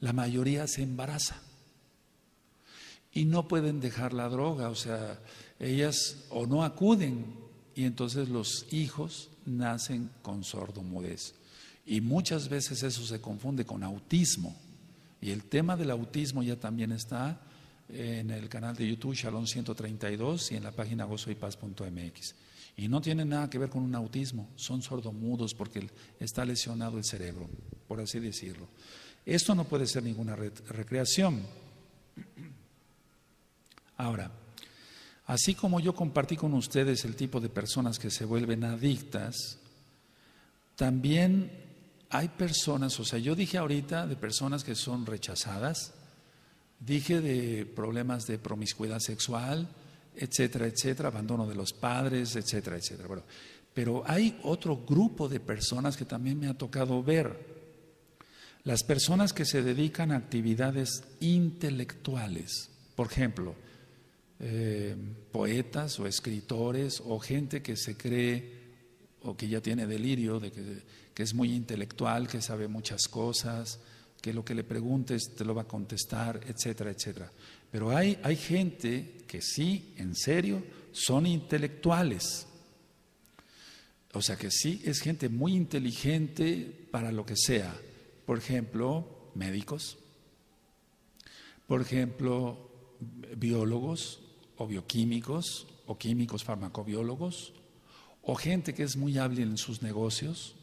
la mayoría se embaraza y no pueden dejar la droga, o sea, ellas o no acuden y entonces los hijos nacen con sordomudez. Y muchas veces eso se confunde con autismo. Y el tema del autismo ya también está en el canal de YouTube Shalom 132 y en la página gozoypaz.mx. Y no tiene nada que ver con un autismo, son sordomudos porque está lesionado el cerebro, por así decirlo. Esto no puede ser ninguna recreación. Ahora, así como yo compartí con ustedes el tipo de personas que se vuelven adictas, también hay personas, o sea, yo dije ahorita de personas que son rechazadas, dije de problemas de promiscuidad sexual, etcétera, etcétera, abandono de los padres, etcétera, etcétera. pero hay otro grupo de personas que también me ha tocado ver. Las personas que se dedican a actividades intelectuales, por ejemplo, eh, poetas o escritores o gente que se cree o que ya tiene delirio de que, es muy intelectual, que sabe muchas cosas, que lo que le preguntes te lo va a contestar, etcétera, etcétera. Pero hay, hay gente que sí, en serio, son intelectuales. O sea que sí es gente muy inteligente para lo que sea. Por ejemplo, médicos. Por ejemplo, biólogos o bioquímicos o químicos farmacobiólogos o gente que es muy hábil en sus negocios,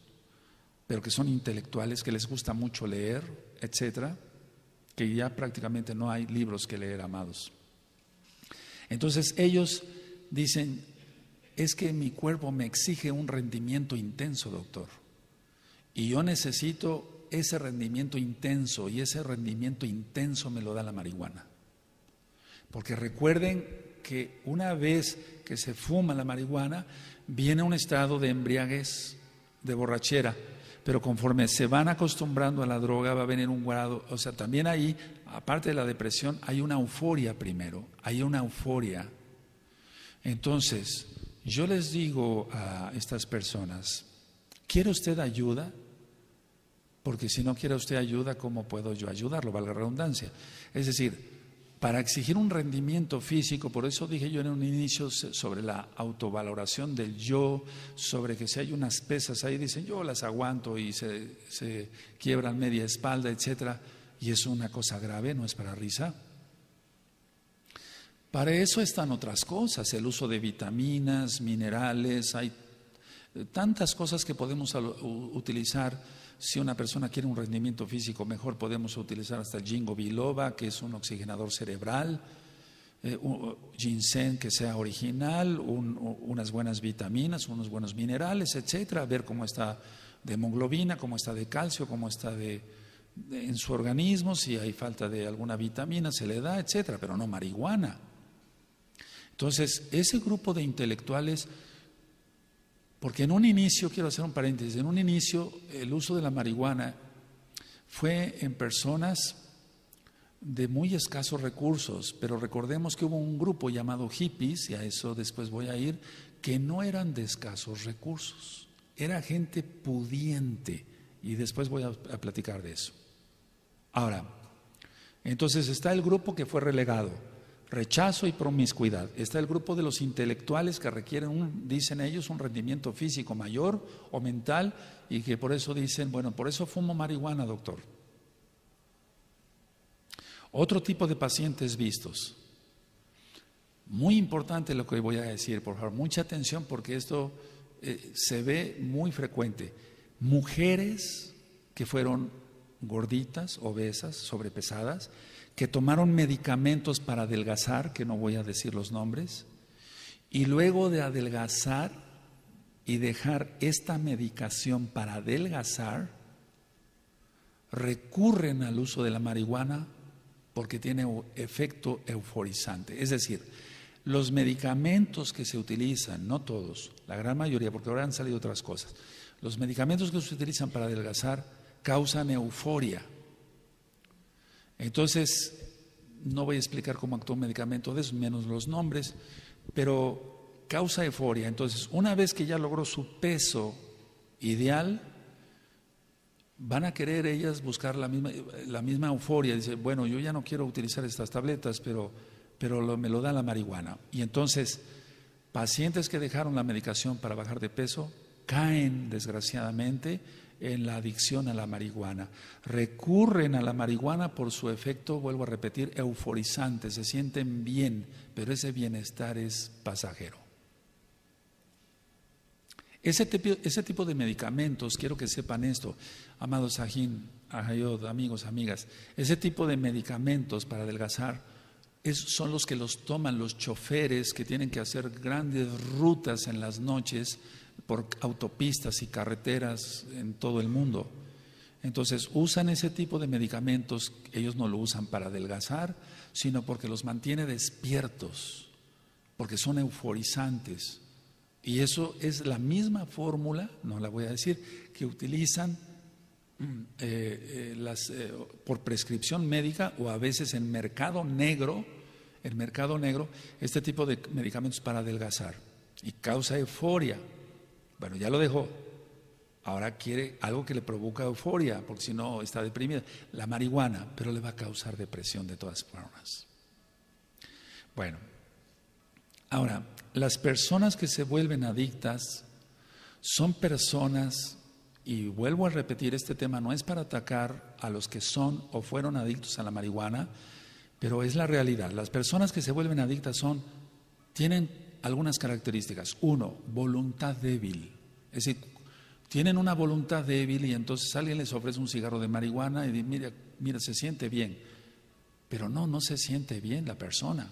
pero que son intelectuales, que les gusta mucho leer, etcétera, que ya prácticamente no hay libros que leer, amados. Entonces ellos dicen, es que mi cuerpo me exige un rendimiento intenso, doctor, y yo necesito ese rendimiento intenso, y ese rendimiento intenso me lo da la marihuana. Porque recuerden que una vez que se fuma la marihuana, viene un estado de embriaguez, de borrachera, pero conforme se van acostumbrando a la droga va a venir un grado, o sea, también ahí, aparte de la depresión, hay una euforia primero, hay una euforia. Entonces, yo les digo a estas personas, ¿quiere usted ayuda? Porque si no quiere usted ayuda, ¿cómo puedo yo ayudarlo? Valga la redundancia. Es decir, para exigir un rendimiento físico, por eso dije yo en un inicio sobre la autovaloración del yo, sobre que si hay unas pesas ahí, dicen yo las aguanto y se, se quiebran media espalda, etcétera, y es una cosa grave, no es para risa. Para eso están otras cosas, el uso de vitaminas, minerales, hay tantas cosas que podemos utilizar si una persona quiere un rendimiento físico mejor, podemos utilizar hasta el biloba, que es un oxigenador cerebral, eh, ginseng que sea original, unas buenas vitaminas, unos buenos minerales, etcétera. Ver cómo está de hemoglobina, cómo está de calcio, cómo está de, en su organismo, si hay falta de alguna vitamina, se le da, etcétera, pero no marihuana. Entonces, ese grupo de intelectuales porque en un inicio, quiero hacer un paréntesis, en un inicio el uso de la marihuana fue en personas de muy escasos recursos, pero recordemos que hubo un grupo llamado hippies, y a eso después voy a ir, que no eran de escasos recursos, era gente pudiente, y después voy a, a platicar de eso. Ahora, entonces está el grupo que fue relegado, rechazo y promiscuidad. Está el grupo de los intelectuales que requieren, dicen ellos, un rendimiento físico mayor o mental y que por eso dicen, bueno, por eso fumo marihuana, doctor. Otro tipo de pacientes vistos. Muy importante lo que voy a decir, por favor, mucha atención porque esto eh, se ve muy frecuente. Mujeres que fueron gorditas, obesas, sobrepesadas, que tomaron medicamentos para adelgazar, que no voy a decir los nombres, y luego de adelgazar y dejar esta medicación para adelgazar, recurren al uso de la marihuana porque tiene efecto euforizante. Es decir, los medicamentos que se utilizan, no todos, la gran mayoría, porque ahora han salido otras cosas, los medicamentos que se utilizan para adelgazar causan euforia entonces, no voy a explicar cómo actúa un medicamento de esos, menos los nombres, pero causa euforia. Entonces, una vez que ya logró su peso ideal, van a querer ellas buscar la misma, la misma euforia. Dice, bueno, yo ya no quiero utilizar estas tabletas, pero, me lo da la marihuana. Y entonces, pacientes que dejaron la medicación para bajar de peso caen, desgraciadamente, en la adicción a la marihuana. Recurren a la marihuana por su efecto, vuelvo a repetir, euforizante, se sienten bien, pero ese bienestar es pasajero. Ese tipo, de medicamentos, quiero que sepan esto, amados Sajín, Ajayod, amigos, amigas, ese tipo de medicamentos para adelgazar, son los que los toman los choferes que tienen que hacer grandes rutas en las noches por autopistas y carreteras en todo el mundo. Entonces usan ese tipo de medicamentos, ellos no lo usan para adelgazar, sino porque los mantiene despiertos, porque son euforizantes. Y eso es la misma fórmula, no la voy a decir, que utilizan mm, eh, eh, eh, por prescripción médica o a veces en mercado negro, en mercado negro, este tipo de medicamentos para adelgazar. Y causa euforia, bueno, ya lo dejó. Ahora quiere algo que le provoca euforia, porque si no está deprimida. La marihuana, pero le va a causar depresión de todas formas. Bueno, ahora, las personas que se vuelven adictas son personas, y vuelvo a repetir, este tema no es para atacar a los que son o fueron adictos a la marihuana, pero es la realidad. Las personas que se vuelven adictas son, tienen algunas características. Uno, voluntad débil. Es decir, tienen una voluntad débil y entonces alguien les ofrece un cigarro de marihuana y dice, mira, mira, se siente bien. Pero no, no se siente bien la persona.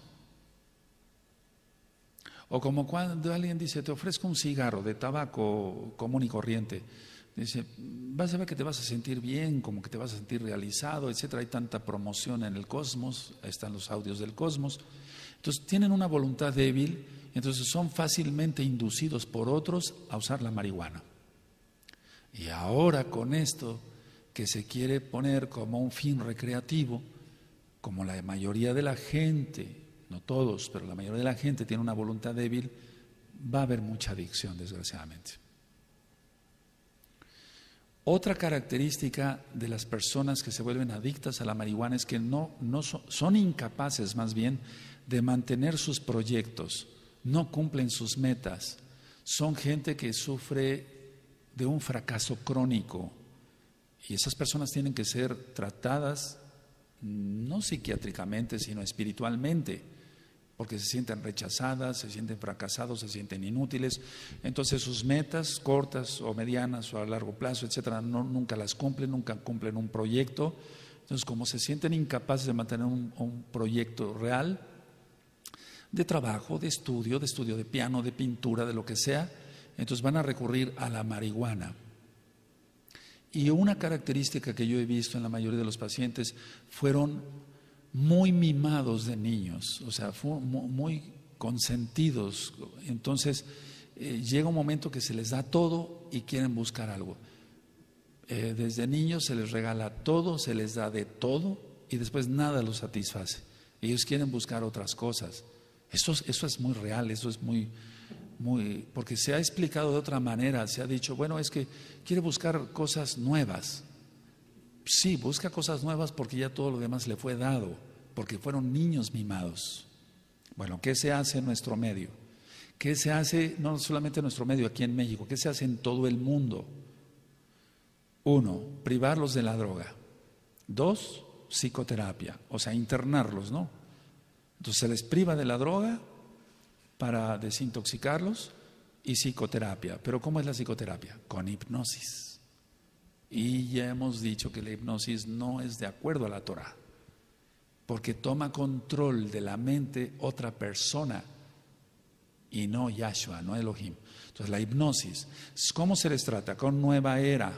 O como cuando alguien dice, te ofrezco un cigarro de tabaco común y corriente. Dice, vas a ver que te vas a sentir bien, como que te vas a sentir realizado, etcétera. Hay tanta promoción en el cosmos, están los audios del cosmos. Entonces tienen una voluntad débil entonces son fácilmente inducidos por otros a usar la marihuana. Y ahora con esto que se quiere poner como un fin recreativo, como la mayoría de la gente, no todos, pero la mayoría de la gente tiene una voluntad débil, va a haber mucha adicción, desgraciadamente. Otra característica de las personas que se vuelven adictas a la marihuana es que son incapaces más bien de mantener sus proyectos no cumplen sus metas, son gente que sufre de un fracaso crónico y esas personas tienen que ser tratadas no psiquiátricamente, sino espiritualmente, porque se sienten rechazadas, se sienten fracasados, se sienten inútiles. Entonces sus metas cortas o medianas o a largo plazo, etcétera, nunca las cumplen, nunca cumplen un proyecto. Entonces, como se sienten incapaces de mantener un proyecto real, de trabajo, de estudio, de estudio de piano, de pintura, de lo que sea, entonces van a recurrir a la marihuana. Y una característica que yo he visto en la mayoría de los pacientes fueron muy mimados de niños, o sea, muy consentidos. Entonces eh, llega un momento que se les da todo y quieren buscar algo. Eh, desde niños se les regala todo, se les da de todo y después nada los satisface. Ellos quieren buscar otras cosas. Eso, es muy real, eso es muy, muy, porque se ha explicado de otra manera, se ha dicho, bueno, es que quiere buscar cosas nuevas. Sí, busca cosas nuevas porque ya todo lo demás le fue dado, porque fueron niños mimados. Bueno, ¿qué se hace en nuestro medio? ¿Qué se hace no solamente en nuestro medio aquí en México? ¿Qué se hace en todo el mundo? Uno, privarlos de la droga. Dos, psicoterapia, o sea, internarlos, ¿no? Entonces se les priva de la droga para desintoxicarlos y psicoterapia. Pero ¿cómo es la psicoterapia? Con hipnosis. Y ya hemos dicho que la hipnosis no es de acuerdo a la Torah, porque toma control de la mente otra persona y no Yahshua, no Elohim. Entonces la hipnosis, ¿cómo se les trata? Con nueva era,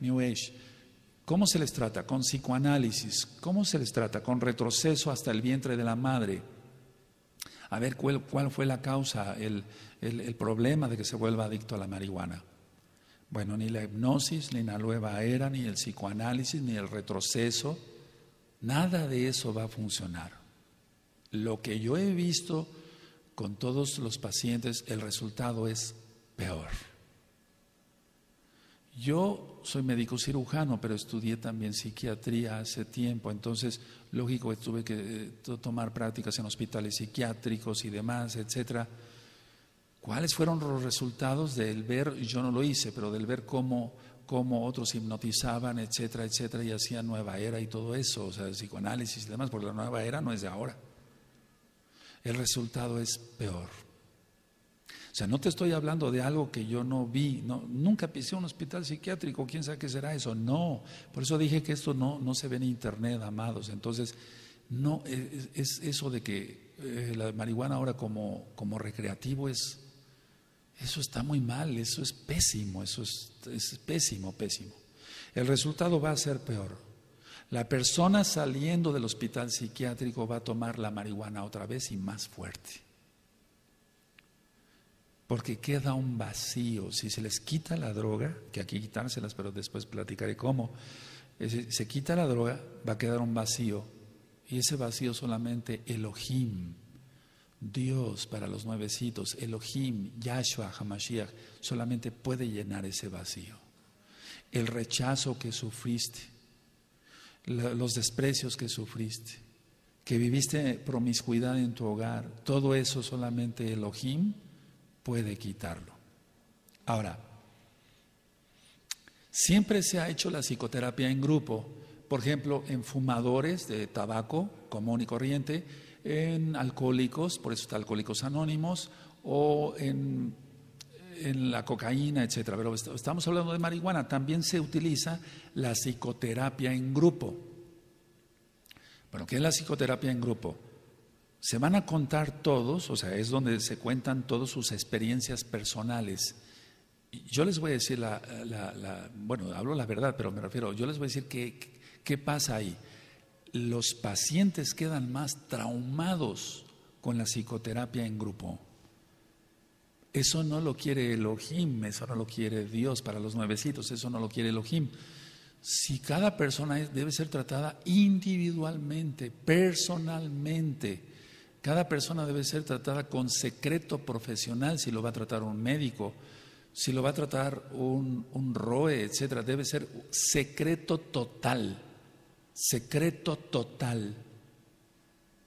New Age ¿Cómo se les trata? Con psicoanálisis. ¿Cómo se les trata? Con retroceso hasta el vientre de la madre. A ver cuál, cuál fue la causa, el, el, problema de que se vuelva adicto a la marihuana. Bueno, ni la hipnosis, ni la nueva era, ni el psicoanálisis, ni el retroceso, nada de eso va a funcionar. Lo que yo he visto con todos los pacientes, el resultado es peor. Yo soy médico cirujano, pero estudié también psiquiatría hace tiempo, entonces, lógico, tuve que eh, tomar prácticas en hospitales psiquiátricos y demás, etcétera. ¿Cuáles fueron los resultados del ver, yo no lo hice, pero del ver cómo, cómo otros hipnotizaban, etcétera, etcétera, y hacían nueva era y todo eso, o sea, el psicoanálisis y demás, porque la nueva era no es de ahora. El resultado es peor. O sea, no te estoy hablando de algo que yo no vi, no, nunca pisé un hospital psiquiátrico, quién sabe qué será eso, no. Por eso dije que esto no, no se ve en internet, amados. Entonces, no, e, e, es, eso de que eh, la marihuana ahora como, como recreativo es, eso está muy mal, eso es pésimo, eso es, es pésimo, pésimo. El resultado va a ser peor. La persona saliendo del hospital psiquiátrico va a tomar la marihuana otra vez y más fuerte porque queda un vacío. Si se les quita la droga, que aquí quitárselas, pero después platicaré cómo, eh, se quita la droga, va a quedar un vacío. Y ese vacío solamente Elohim, Dios para los nuevecitos, Elohim, Yahshua, Hamashiach, solamente puede llenar ese vacío. El rechazo que sufriste, los desprecios que sufriste, que viviste promiscuidad en tu hogar, todo eso solamente Elohim puede quitarlo. Ahora, siempre se ha hecho la psicoterapia en grupo, por ejemplo, en fumadores de tabaco común y corriente, en alcohólicos, por eso está Alcohólicos Anónimos, o en, en la cocaína, etcétera Pero estamos hablando de marihuana, también se utiliza la psicoterapia en grupo. Bueno, ¿qué es la psicoterapia en grupo? se van a contar todos, o sea, es donde se cuentan todas sus experiencias personales. Yo les voy a decir la, bueno, hablo la verdad, pero me refiero, yo les voy a decir qué, qué pasa ahí. Los pacientes quedan más traumados con la psicoterapia en grupo. Eso no lo quiere Elohim, eso no lo quiere Dios para los nuevecitos, eso no lo quiere Elohim. Si cada persona debe ser tratada individualmente, personalmente, cada persona debe ser tratada con secreto profesional, si lo va a tratar un médico, si lo va a tratar un, ROE, etcétera. Debe ser secreto total, secreto total.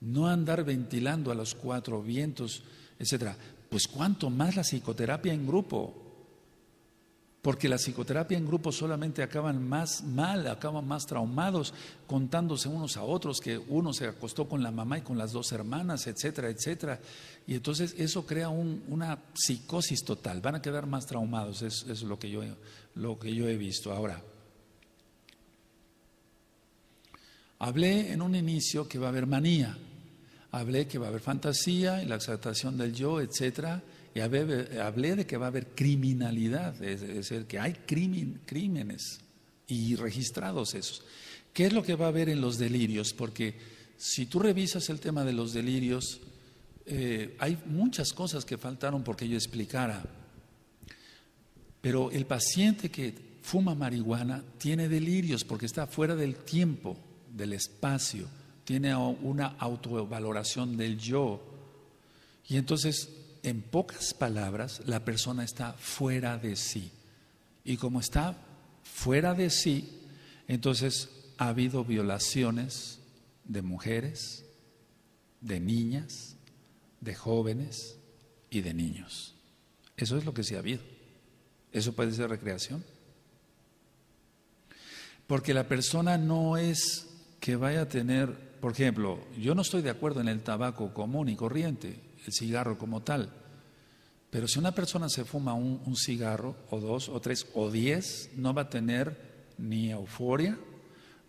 No andar ventilando a los cuatro vientos, etcétera. Pues cuanto más la psicoterapia en grupo. Porque la psicoterapia en grupo solamente acaban más mal, acaban más traumados, contándose unos a otros, que uno se acostó con la mamá y con las dos hermanas, etcétera, etcétera. Y entonces eso crea una psicosis total, van a quedar más traumados, es, es lo, que yo, lo que yo he visto. Ahora, hablé en un inicio que va a haber manía, hablé que va a haber fantasía y la exaltación del yo, etcétera y hablé de que va a haber criminalidad, es decir, que hay crimen, crímenes y registrados esos. ¿Qué es lo que va a haber en los delirios? Porque si tú revisas el tema de los delirios, eh, hay muchas cosas que faltaron porque yo explicara. Pero el paciente que fuma marihuana tiene delirios porque está fuera del tiempo, del espacio, tiene una autovaloración del yo. Y entonces en pocas palabras, la persona está fuera de sí. Y como está fuera de sí, entonces ha habido violaciones de mujeres, de niñas, de jóvenes y de niños. Eso es lo que sí ha habido. ¿Eso puede ser recreación? Porque la persona no es que vaya a tener, por ejemplo, yo no estoy de acuerdo en el tabaco común y corriente, cigarro como tal. Pero si una persona se fuma un, un, cigarro, o dos, o tres, o diez, no va a tener ni euforia,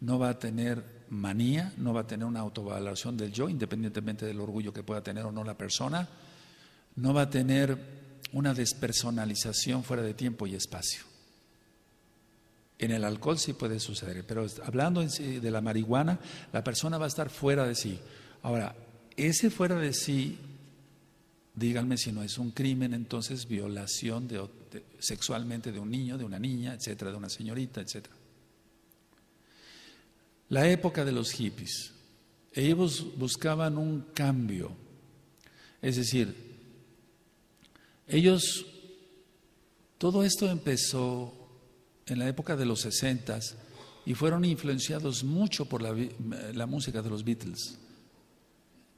no va a tener manía, no va a tener una autovaloración del yo, independientemente del orgullo que pueda tener o no la persona, no va a tener una despersonalización fuera de tiempo y espacio. En el alcohol sí puede suceder, pero hablando de la marihuana, la persona va a estar fuera de sí. Ahora, ese fuera de sí díganme si no es un crimen entonces violación sexualmente de un niño, de una niña, etcétera, de una señorita, etcétera. La época de los hippies. Ellos buscaban un cambio. Es decir, ellos, todo esto empezó en la época de los sesentas y fueron influenciados mucho por la música de los Beatles.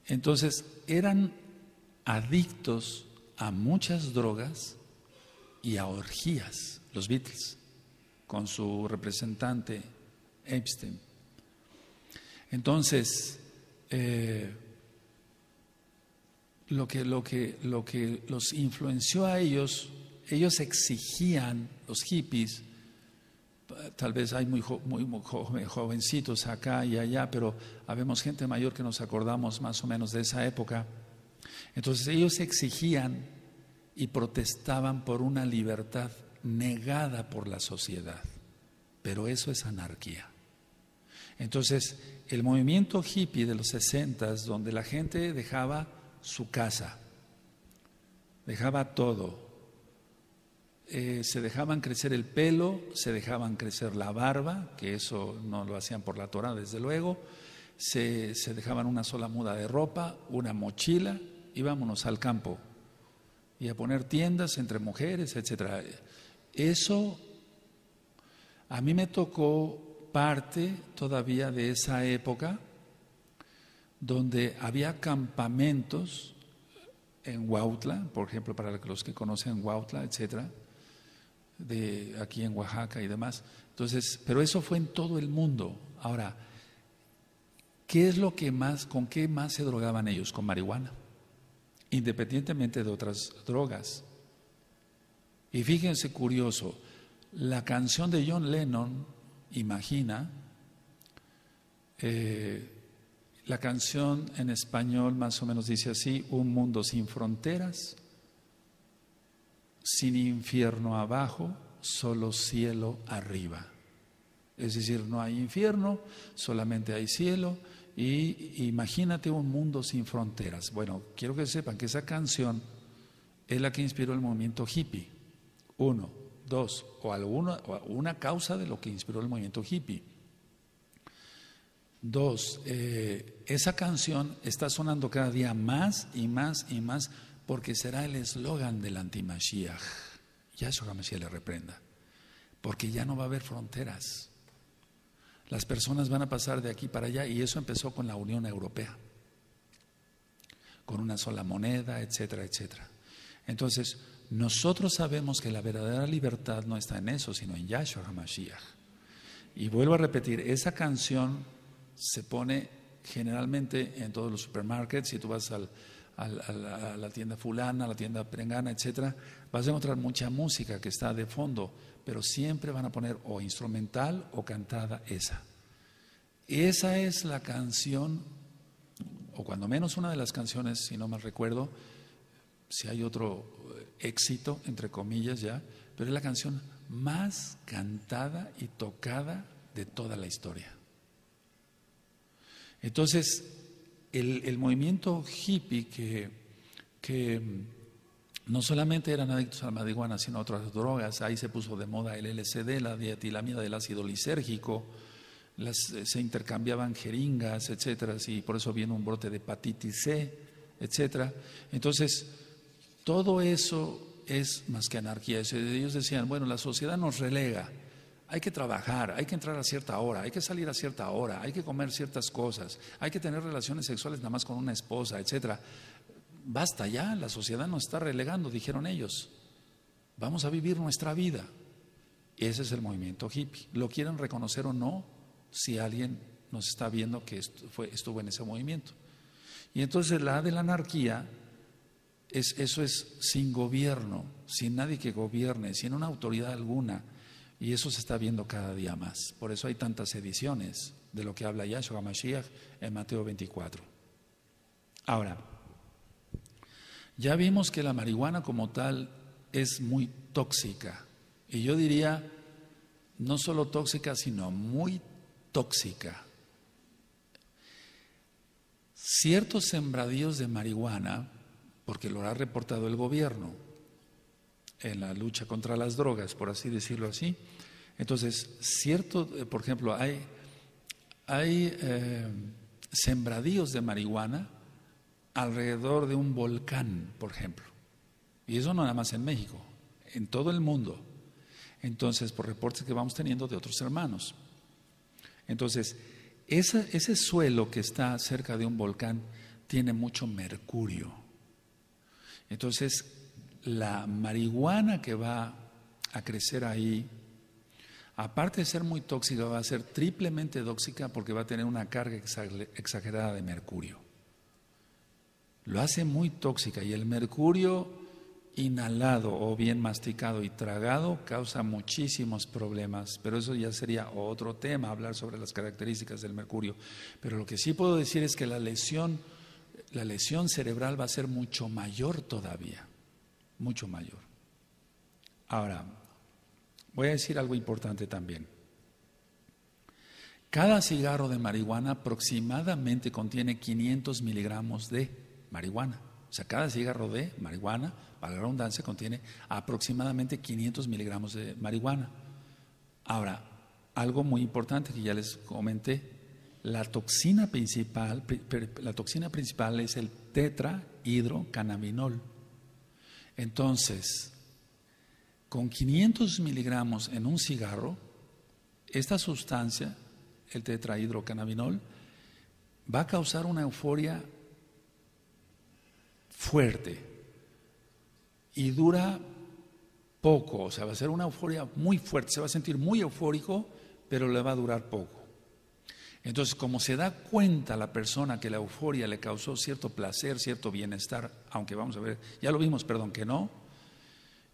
Entonces, eran adictos a muchas drogas y a orgías, los Beatles, con su representante Epstein. Entonces, eh, lo, que, lo, lo que los influenció a ellos, ellos exigían, los hippies, tal vez hay muy, muy, jovencitos acá y allá, pero habemos gente mayor que nos acordamos más o menos de esa época entonces ellos exigían y protestaban por una libertad negada por la sociedad, pero eso es anarquía. Entonces, el movimiento hippie de los sesentas donde la gente dejaba su casa, dejaba todo, eh, se dejaban crecer el pelo, se dejaban crecer la barba, que eso no lo hacían por la Torah, desde luego, se dejaban una sola muda de ropa, una mochila, íbamos al campo y a poner tiendas entre mujeres, etcétera. Eso a mí me tocó parte todavía de esa época donde había campamentos en Huautla, por ejemplo, para los que conocen Huautla, etcétera, de aquí en Oaxaca y demás. Entonces, pero eso fue en todo el mundo. Ahora, ¿qué es lo que más, con qué más se drogaban ellos? Con marihuana independientemente de otras drogas. Y fíjense curioso, la canción de John Lennon, Imagina, eh, la canción en español más o menos dice así, un mundo sin fronteras, sin infierno abajo, solo cielo arriba. Es decir, no hay infierno, solamente hay cielo, y imagínate un mundo sin fronteras. Bueno, quiero que sepan que esa canción es la que inspiró el movimiento hippie. Uno, dos, o alguna una causa de lo que inspiró el movimiento hippie. Dos, eh, esa canción está sonando cada día más y más y más porque será el eslogan del antimashiach. la Mashiach le reprenda. Porque ya no va a haber fronteras. Las personas van a pasar de aquí para allá y eso empezó con la Unión Europea, con una sola moneda, etcétera, etcétera. Entonces, nosotros sabemos que la verdadera libertad no está en eso, sino en Yahshua HaMashiach. Y vuelvo a repetir, esa canción se pone generalmente en todos los supermercados. si tú vas a la tienda fulana, a la tienda prengana, etcétera, vas a encontrar mucha música que está de fondo pero siempre van a poner o instrumental o cantada esa. Esa es la canción, o cuando menos una de las canciones, si no mal recuerdo, si hay otro eh, éxito, entre comillas ya, pero es la canción más cantada y tocada de toda la historia. Entonces, el, movimiento hippie que no solamente eran adictos a la marihuana, sino a otras drogas. Ahí se puso de moda el LSD, la dietilamida del ácido lisérgico, eh, se intercambiaban jeringas, etcétera, y por eso viene un brote de hepatitis C, etcétera. Entonces, todo eso es más que anarquía. Eh, ellos decían, bueno, la sociedad nos relega, hay que trabajar, hay que entrar a cierta hora, hay que salir a cierta hora, hay que comer ciertas cosas, hay que tener relaciones sexuales nada más con una esposa, etcétera basta ya, la sociedad nos está relegando, dijeron ellos. Vamos a vivir nuestra vida. Ese es el movimiento hippie. Lo quieren reconocer o no, si alguien nos está viendo que estuvo en ese movimiento. Y entonces la de la anarquía es eso es sin gobierno, sin nadie que gobierne, sin una autoridad alguna. Y eso se está viendo cada día más. Por eso hay tantas ediciones de lo que habla Yahshua Mashiach en Mateo 24. Ahora, ya vimos que la marihuana como tal es muy tóxica. Y yo diría, no solo tóxica, sino muy tóxica. Ciertos sembradíos de marihuana, porque lo ha reportado el gobierno en la lucha contra las drogas, por así decirlo así. Entonces, cierto, eh, por ejemplo, hay, hay eh, sembradíos de marihuana alrededor de un volcán, por ejemplo. Y eso no nada más en México, en todo el mundo. Entonces, por reportes que vamos teniendo de otros hermanos. Entonces, ese suelo que está cerca de un volcán tiene mucho mercurio. Entonces, la marihuana que va a crecer ahí, aparte de ser muy tóxica, va a ser triplemente tóxica porque va a tener una carga exagerada de mercurio lo hace muy tóxica y el mercurio inhalado o bien masticado y tragado causa muchísimos problemas, pero eso ya sería otro tema, hablar sobre las características del mercurio. Pero lo que sí puedo decir es que la lesión, la lesión cerebral va a ser mucho mayor todavía, mucho mayor. Ahora, voy a decir algo importante también. Cada cigarro de marihuana aproximadamente contiene 500 miligramos de marihuana. O sea, cada cigarro de marihuana, para la redundancia, contiene aproximadamente 500 miligramos de marihuana. Ahora, algo muy importante que ya les comenté, la toxina principal, la toxina principal es el tetrahidrocannabinol. Entonces, con 500 miligramos en un cigarro, esta sustancia, el tetrahidrocannabinol, va a causar una euforia fuerte y dura poco, o sea, va a ser una euforia muy fuerte, se va a sentir muy eufórico, pero le va a durar poco. Entonces, como se da cuenta la persona que la euforia le causó cierto placer, cierto bienestar, aunque vamos a ver, ya lo vimos, perdón, que no,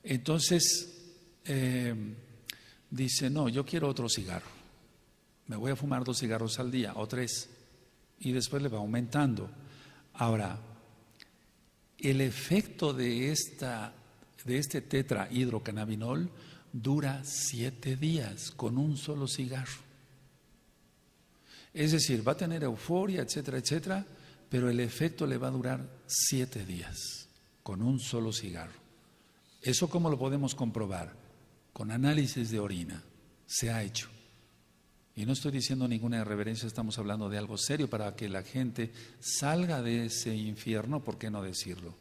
entonces eh, dice, no, yo quiero otro cigarro, me voy a fumar dos cigarros al día o tres, y después le va aumentando. Ahora, el efecto de, esta, de este tetrahidrocannabinol dura siete días con un solo cigarro. Es decir, va a tener euforia, etcétera, etcétera, pero el efecto le va a durar siete días con un solo cigarro. ¿Eso cómo lo podemos comprobar? Con análisis de orina. Se ha hecho. Y no estoy diciendo ninguna irreverencia, estamos hablando de algo serio para que la gente salga de ese infierno, ¿por qué no decirlo?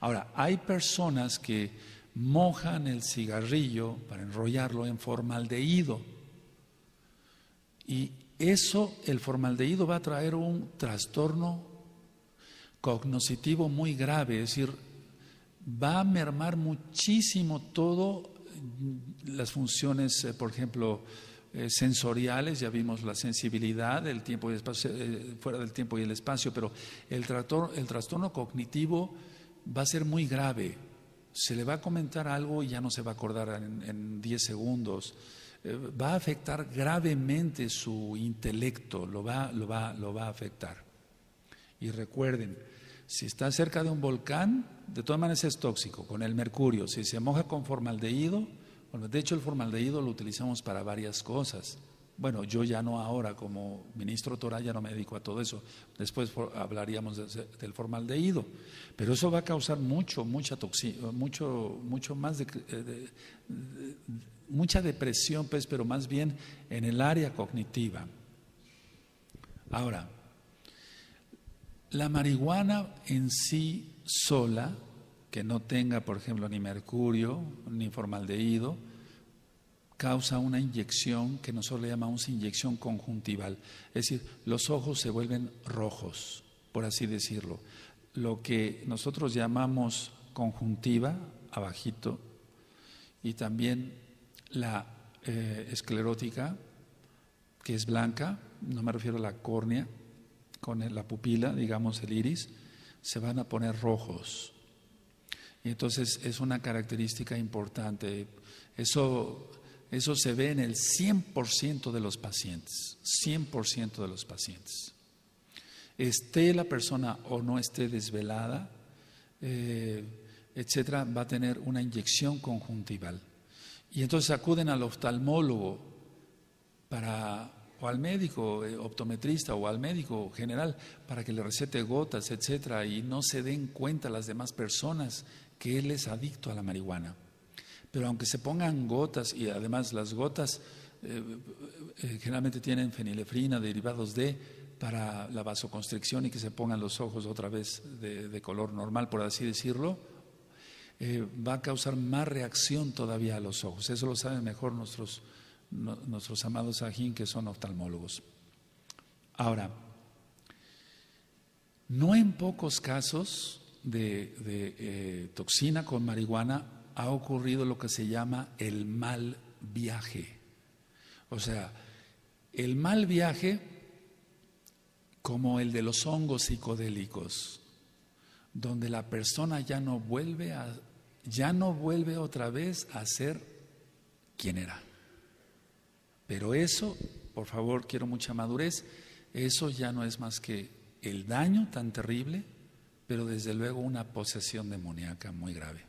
Ahora, hay personas que mojan el cigarrillo para enrollarlo en formaldehído. Y eso, el formaldehído va a traer un trastorno cognoscitivo muy grave, es decir, va a mermar muchísimo todo mm, las funciones, eh, por ejemplo, eh, sensoriales, ya vimos la sensibilidad, el tiempo y el espacio, eh, fuera del tiempo y el espacio, pero el, trastorno cognitivo va a ser muy grave. Se le va a comentar algo y ya no se va a acordar en 10 segundos. Eh, va a afectar gravemente su intelecto, lo va, lo, va, lo va a afectar. Y recuerden, si está cerca de un volcán, de todas maneras es tóxico, con el mercurio. Si se moja con formaldehído, bueno, de hecho el formaldehído lo utilizamos para varias cosas. Bueno, yo ya no ahora, como ministro Torah, ya no me dedico a todo eso. Después hablaríamos del formaldehído. Pero eso va a causar mucho, mucha toxina, mucho, mucho más eh, mucha depresión, pues, pero más bien en el área cognitiva. Ahora, la marihuana en sí sola que no tenga, por ejemplo, ni mercurio, ni formaldehído, causa una inyección que nosotros le llamamos inyección conjuntival. Es decir, los ojos se vuelven rojos, por así decirlo. Lo que nosotros llamamos conjuntiva, abajito, y también la eh, esclerótica, que es blanca, no me refiero a la córnea, con la pupila, digamos el iris, se van a poner rojos. Y entonces es una característica importante. Eso, eso se ve en el 100% de los pacientes, 100% de los pacientes. Esté la persona o no esté desvelada, eh, etcétera, va a tener una inyección conjuntival. Y entonces acuden al oftalmólogo para o al médico eh, optometrista o al médico general para que le recete gotas, etcétera, y no se den cuenta las demás personas que él es adicto a la marihuana. Pero aunque se pongan gotas, y además las gotas eh, eh, generalmente tienen fenilefrina, derivados de, para la vasoconstricción y que se pongan los ojos otra vez de, de color normal, por así decirlo, va a causar más reacción todavía a los ojos. Eso lo saben mejor nuestros nuestros amados ajín que son oftalmólogos. Ahora, no en pocos casos de, eh, toxina con marihuana ha ocurrido lo que se llama el mal viaje. O sea, el mal viaje como el de los hongos psicodélicos, donde la persona ya no vuelve ya no vuelve otra vez a ser quien era. Pero eso, por favor, quiero mucha madurez, eso ya no es más que el daño tan terrible, pero desde luego una posesión demoníaca muy grave.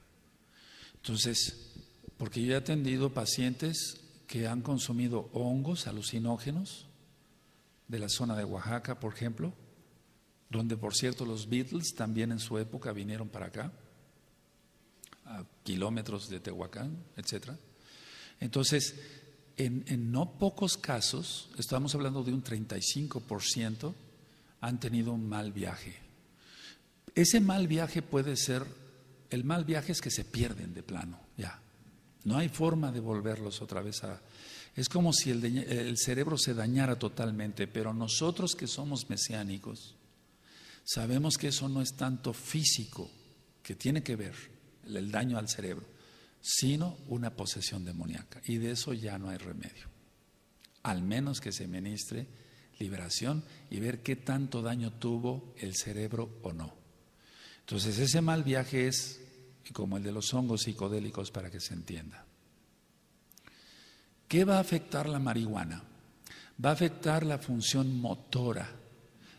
Entonces, porque yo he atendido pacientes que han consumido hongos alucinógenos de la zona de Oaxaca, por ejemplo, donde por cierto los Beatles también en su época vinieron para acá, a kilómetros de Tehuacán, etc. Entonces, en, no pocos casos, estamos hablando de un 35%, han tenido un mal viaje. Ese mal viaje puede ser, el mal viaje es que se pierden de plano, ya. No hay forma de volverlos otra vez a... Es como si el, cerebro se dañara totalmente, pero nosotros que somos mesiánicos, sabemos que eso no es tanto físico, que tiene que ver el daño al cerebro, sino una posesión demoníaca. Y de eso ya no hay remedio. Al menos que se ministre liberación y ver qué tanto daño tuvo el cerebro o no. Entonces ese mal viaje es como el de los hongos psicodélicos para que se entienda. ¿Qué va a afectar la marihuana? Va a afectar la función motora.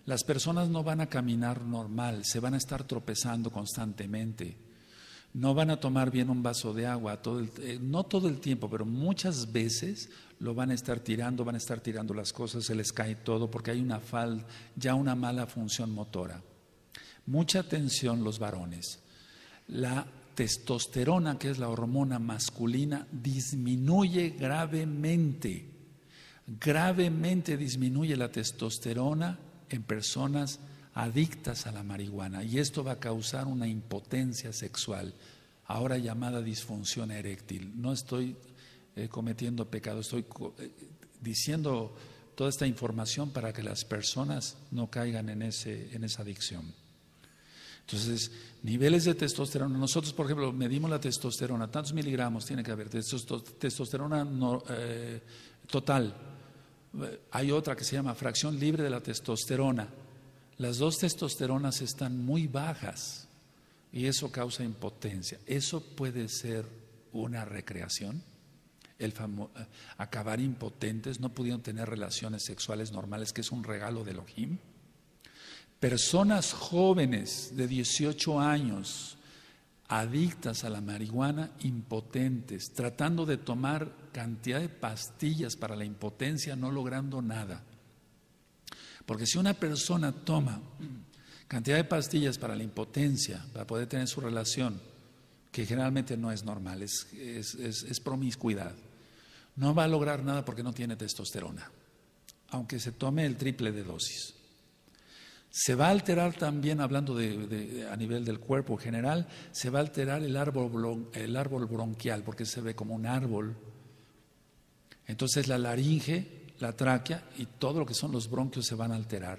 Las personas no van a caminar normal, se van a estar tropezando constantemente no van a tomar bien un vaso de agua, todo eh, no todo el tiempo, pero muchas veces lo van a estar tirando, van a estar tirando las cosas, se les cae todo porque hay una falda ya una mala función motora. Mucha atención los varones. La testosterona, que es la hormona masculina, disminuye gravemente. Gravemente disminuye la testosterona en personas adictas a la marihuana y esto va a causar una impotencia sexual, ahora llamada disfunción eréctil. No estoy eh, cometiendo pecado, estoy eh, diciendo toda esta información para que las personas no caigan en, ese, en esa adicción. Entonces, niveles de testosterona. Nosotros, por ejemplo, medimos la testosterona. Tantos miligramos tiene que haber. Testosterona eh, total. Hay otra que se llama fracción libre de la testosterona las dos testosteronas están muy bajas y eso causa impotencia. Eso puede ser una recreación. El eh, acabar impotentes, no pudieron tener relaciones sexuales normales, que es un regalo del OJIM. Personas jóvenes de 18 años, adictas a la marihuana, impotentes, tratando de tomar cantidad de pastillas para la impotencia, no logrando nada. Porque si una persona toma cantidad de pastillas para la impotencia, para poder tener su relación, que generalmente no es normal, es, es, promiscuidad, no va a lograr nada porque no tiene testosterona, aunque se tome el triple de dosis. Se va a alterar también, hablando de, a nivel del cuerpo general, se va a alterar el árbol, el árbol bronquial, porque se ve como un árbol. Entonces la laringe la tráquea y todo lo que son los bronquios se van a alterar.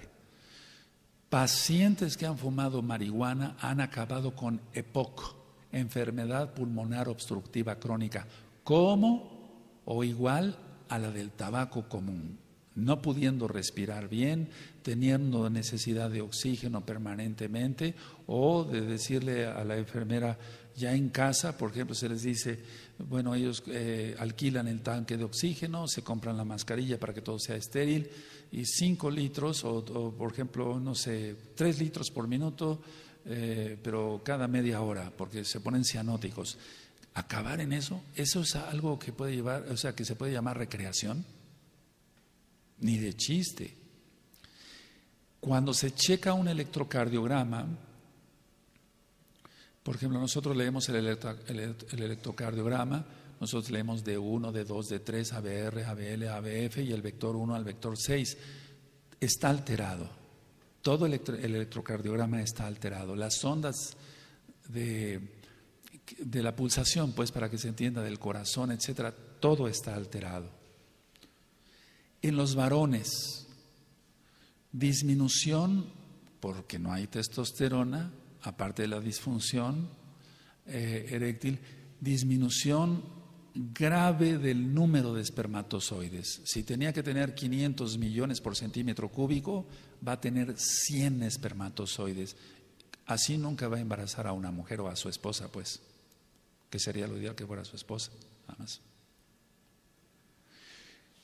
Pacientes que han fumado marihuana han acabado con EPOC, enfermedad pulmonar obstructiva crónica, como o igual a la del tabaco común, no pudiendo respirar bien, teniendo necesidad de oxígeno permanentemente o de decirle a la enfermera ya en casa, por ejemplo, se les dice, bueno, ellos eh, alquilan el tanque de oxígeno, se compran la mascarilla para que todo sea estéril y cinco litros o, por ejemplo, no sé, 3 litros por minuto, eh, pero cada media hora, porque se ponen cianóticos. Acabar en eso, eso es algo que puede llevar, o sea, que se puede llamar recreación, ni de chiste. Cuando se checa un electrocardiograma, por ejemplo, nosotros leemos el, electrocardiograma, nosotros leemos de 1, de 2, de 3, ABR, ABL, ABF y el vector 1 al vector 6. Está alterado. Todo el, electrocardiograma está alterado. Las ondas de, de la pulsación, pues para que se entienda, del corazón, etcétera, todo está alterado. En los varones, disminución, porque no hay testosterona, aparte de la disfunción eh, eréctil, disminución grave del número de espermatozoides. Si tenía que tener 500 millones por centímetro cúbico, va a tener 100 espermatozoides. Así nunca va a embarazar a una mujer o a su esposa, pues, que sería lo ideal que fuera su esposa, nada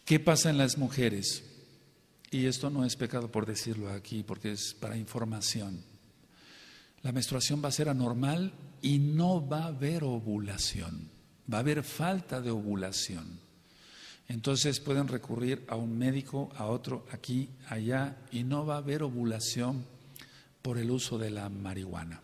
¿Qué pasa en las mujeres? Y esto no es pecado por decirlo aquí, porque es para información la menstruación va a ser anormal y no va a haber ovulación, va a haber falta de ovulación. Entonces pueden recurrir a un médico, a otro, aquí, allá, y no va a haber ovulación por el uso de la marihuana.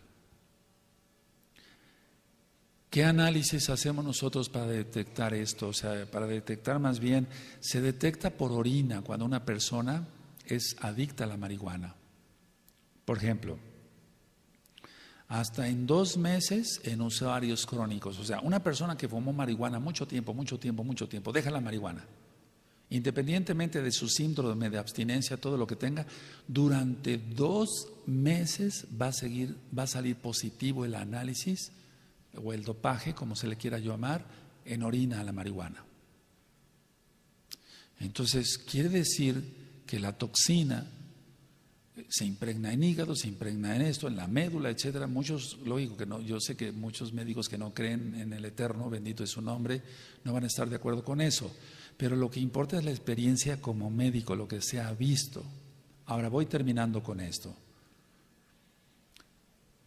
¿Qué análisis hacemos nosotros para detectar esto? O sea, para detectar más bien, se detecta por orina cuando una persona es adicta a la marihuana. Por ejemplo, hasta en dos meses en usuarios crónicos. O sea, una persona que fumó marihuana mucho tiempo, mucho tiempo, mucho tiempo, deja la marihuana, independientemente de su síndrome de abstinencia, todo lo que tenga, durante dos meses va a, seguir, va a salir positivo el análisis o el dopaje, como se le quiera llamar, en orina a la marihuana. Entonces, quiere decir que la toxina se impregna en hígado, se impregna en esto, en la médula, etcétera. Muchos, lógico que no, yo sé que muchos médicos que no creen en el eterno, bendito es su nombre, no van a estar de acuerdo con eso. Pero lo que importa es la experiencia como médico, lo que se ha visto. Ahora voy terminando con esto.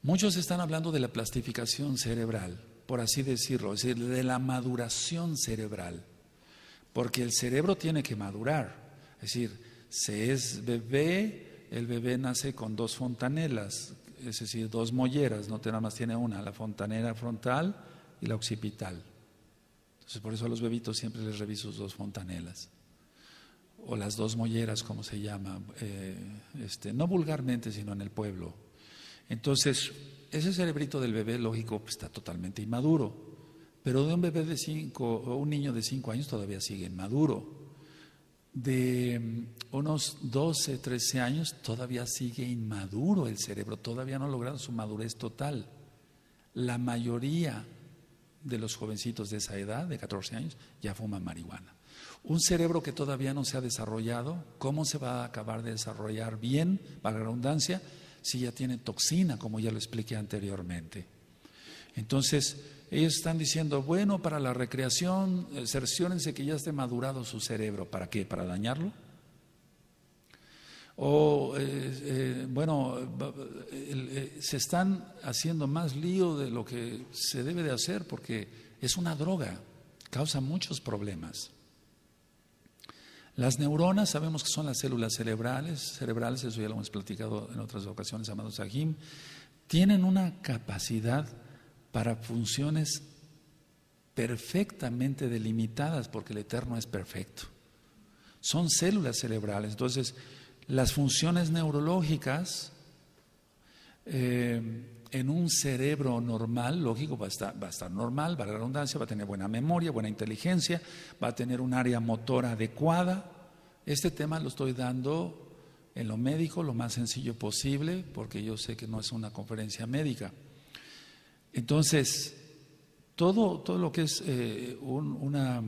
Muchos están hablando de la plastificación cerebral, por así decirlo, es decir, de la maduración cerebral, porque el cerebro tiene que madurar, es decir, se es bebé, el bebé nace con dos fontanelas, es decir, dos molleras, no nada más tiene una, la fontanera frontal y la occipital. Entonces, por eso a los bebitos siempre les reviso sus dos fontanelas, o las dos molleras, como se llama, eh, este, no vulgarmente, sino en el pueblo. Entonces, ese cerebrito del bebé, lógico, pues, está totalmente inmaduro, pero de un bebé de cinco, o un niño de cinco años todavía sigue inmaduro de mm, unos 12, 13 años, todavía sigue inmaduro el cerebro, todavía no ha logrado su madurez total. La mayoría de los jovencitos de esa edad, de 14 años, ya fuman marihuana. Un cerebro que todavía no se ha desarrollado, ¿cómo se va a acabar de desarrollar bien, para la redundancia, si ya tiene toxina, como ya lo expliqué anteriormente? Entonces, ellos están diciendo, bueno, para la recreación, eh, cerciórense que ya esté madurado su cerebro. ¿Para qué? ¿Para dañarlo? O, eh, eh, bueno, se están haciendo más lío de lo que se debe de hacer porque es una droga, causa muchos problemas. Las neuronas sabemos que son las células cerebrales, cerebrales, eso ya lo hemos platicado en otras ocasiones, amados Sahim, tienen una capacidad para funciones perfectamente delimitadas, porque el Eterno es perfecto. Son células cerebrales, entonces las funciones neurológicas eh, en un cerebro normal, lógico, va a, estar, normal, va a la redundancia, va a tener buena memoria, buena inteligencia, va a tener un área motora adecuada. Este tema lo estoy dando en lo médico, lo más sencillo posible, porque yo sé que no es una conferencia médica. Entonces, todo, todo lo que es eh, una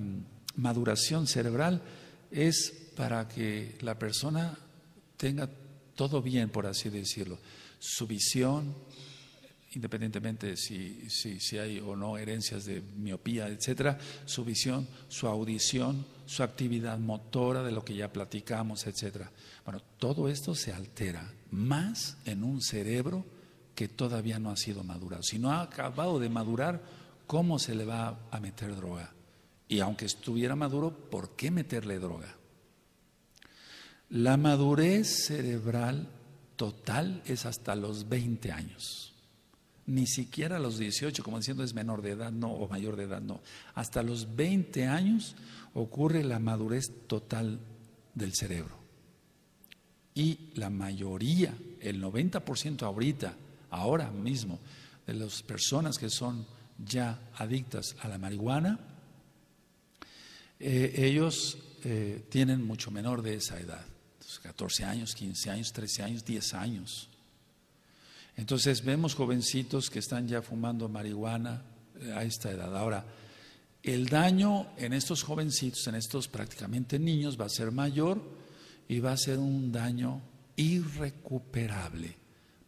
maduración cerebral es para que la persona tenga todo bien, por así decirlo. Su visión, independientemente si, si, si, hay o no herencias de miopía, etcétera, su visión, su audición, su actividad motora de lo que ya platicamos, etcétera. Bueno, todo esto se altera más en un cerebro que todavía no ha sido madurado. Si no ha acabado de madurar, ¿cómo se le va a meter droga? Y aunque estuviera maduro, ¿por qué meterle droga? La madurez cerebral total es hasta los 20 años. Ni siquiera a los 18, como diciendo es menor de edad, no, o mayor de edad, no. Hasta los 20 años ocurre la madurez total del cerebro. Y la mayoría, el 90% ahorita ahora mismo de las personas que son ya adictas a la marihuana, eh, ellos eh, tienen mucho menor de esa edad, 14 años, 15 años, 13 años, 10 años. Entonces vemos jovencitos que están ya fumando marihuana eh, a esta edad. Ahora, el daño en estos jovencitos, en estos prácticamente niños, va a ser mayor y va a ser un daño irrecuperable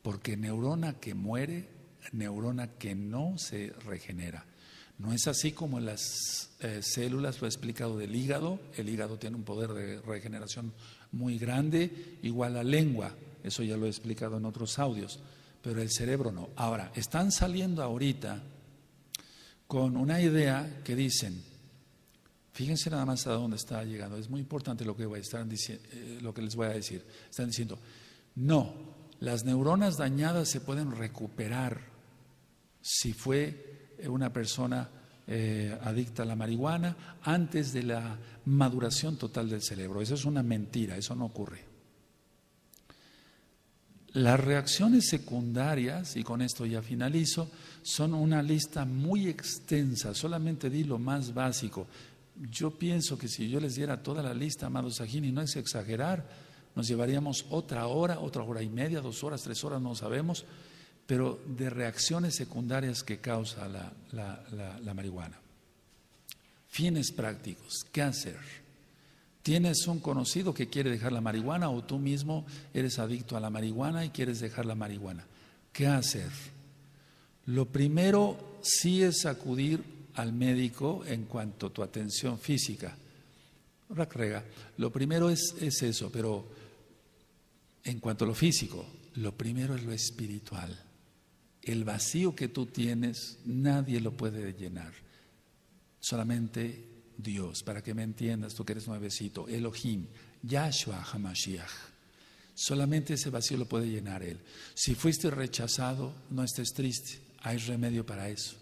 porque neurona que muere, neurona que no se regenera. No es así como en las eh, células, lo he explicado del hígado, el hígado tiene un poder de regeneración muy grande, igual la lengua, eso ya lo he explicado en otros audios, pero el cerebro no. Ahora, están saliendo ahorita con una idea que dicen, fíjense nada más a dónde está llegando, es muy importante lo que, a eh, lo que les voy a decir, están diciendo, no, las neuronas dañadas se pueden recuperar si fue eh, una persona eh, adicta a la marihuana antes de la maduración total del cerebro. Eso es una mentira, eso no ocurre. Las reacciones secundarias, y con esto ya finalizo, son una lista muy extensa, solamente di lo más básico. Yo pienso que si yo les diera toda la lista, amados Sajini, no es exagerar, nos llevaríamos otra hora, otra hora y media, dos horas, tres horas, no sabemos, pero de reacciones secundarias que causa la, marihuana. Fines prácticos, ¿qué hacer? ¿Tienes un conocido que quiere dejar la marihuana o tú mismo eres adicto a la marihuana y quieres dejar la marihuana? ¿Qué hacer? Lo primero sí es acudir al médico en cuanto a tu atención física. Lo primero es, es eso, pero en cuanto a lo físico, lo primero es lo espiritual. El vacío que tú tienes, nadie lo puede llenar. Solamente Dios, para que me entiendas, tú que eres nuevecito, Elohim, Yahshua Hamashiach. Solamente ese vacío lo puede llenar Él. Si fuiste rechazado, no estés triste, hay remedio para eso.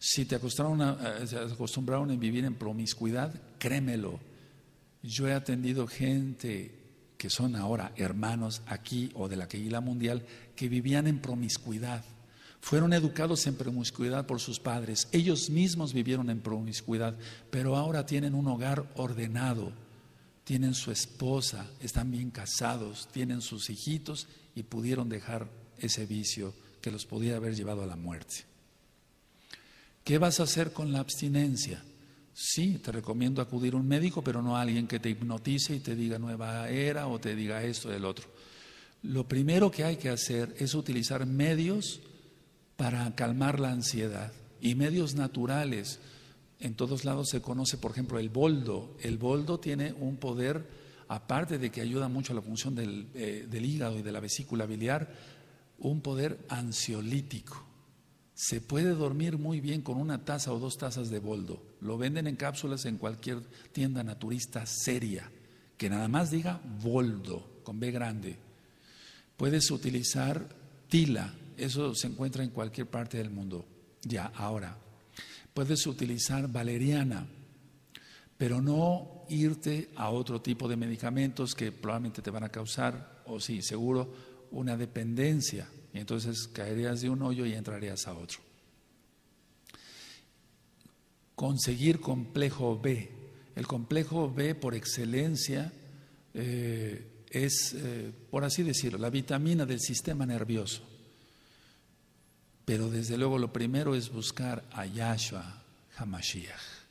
Si te eh, acostumbraron a, acostumbraron a vivir en promiscuidad, créemelo. Yo he atendido gente que son ahora hermanos aquí o de la Keila Mundial, que vivían en promiscuidad. Fueron educados en promiscuidad por sus padres. Ellos mismos vivieron en promiscuidad, pero ahora tienen un hogar ordenado. Tienen su esposa, están bien casados, tienen sus hijitos y pudieron dejar ese vicio que los podía haber llevado a la muerte. ¿Qué vas a hacer con la abstinencia? Sí, te recomiendo acudir a un médico, pero no a alguien que te hipnotice y te diga nueva era o te diga esto del el otro. Lo primero que hay que hacer es utilizar medios para calmar la ansiedad y medios naturales. En todos lados se conoce, por ejemplo, el boldo. El boldo tiene un poder, aparte de que ayuda mucho a la función del, eh, del hígado y de la vesícula biliar, un poder ansiolítico. Se puede dormir muy bien con una taza o dos tazas de boldo. Lo venden en cápsulas en cualquier tienda naturista seria, que nada más diga boldo, con B grande. Puedes utilizar tila, eso se encuentra en cualquier parte del mundo, ya ahora. Puedes utilizar valeriana, pero no irte a otro tipo de medicamentos que probablemente te van a causar, o sí, seguro, una dependencia y entonces caerías de un hoyo y entrarías a otro. Conseguir complejo B. El complejo B por excelencia eh, es, eh, por así decirlo, la vitamina del sistema nervioso. Pero desde luego lo primero es buscar a Yahshua Hamashiach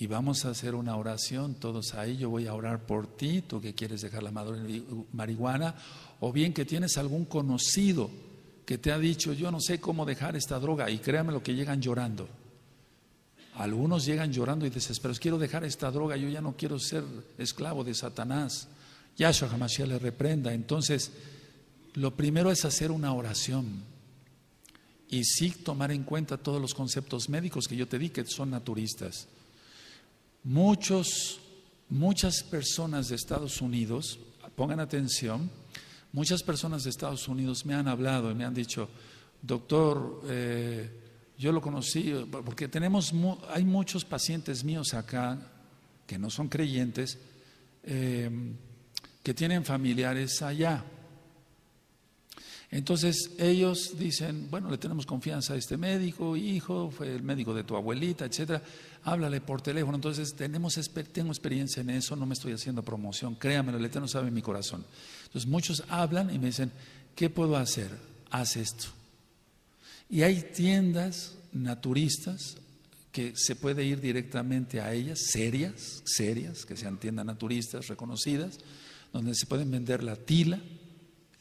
y vamos a hacer una oración todos ahí. Yo voy a orar por ti, tú que quieres dejar la marihuana, o bien que tienes algún conocido que te ha dicho, yo no sé cómo dejar esta droga, y créame lo que llegan llorando. Algunos llegan llorando y desesperados, quiero dejar esta droga, yo ya no quiero ser esclavo de Satanás. Yahshua ya le reprenda. Entonces, lo primero es hacer una oración y sí tomar en cuenta todos los conceptos médicos que yo te di que son naturistas. Muchos, muchas personas de Estados Unidos, pongan atención, muchas personas de Estados Unidos me han hablado y me han dicho, doctor, eh, yo lo conocí, porque tenemos, hay muchos pacientes míos acá que no son creyentes, eh, que tienen familiares allá. Entonces ellos dicen, bueno, le tenemos confianza a este médico, hijo, fue el médico de tu abuelita, etcétera, háblale por teléfono. Entonces tenemos, tengo experiencia en eso, no me estoy haciendo promoción, créamelo, el no sabe mi corazón. Entonces muchos hablan y me dicen, ¿qué puedo hacer? Haz esto. Y hay tiendas naturistas que se puede ir directamente a ellas, serias, serias, que sean tiendas naturistas reconocidas, donde se pueden vender la tila,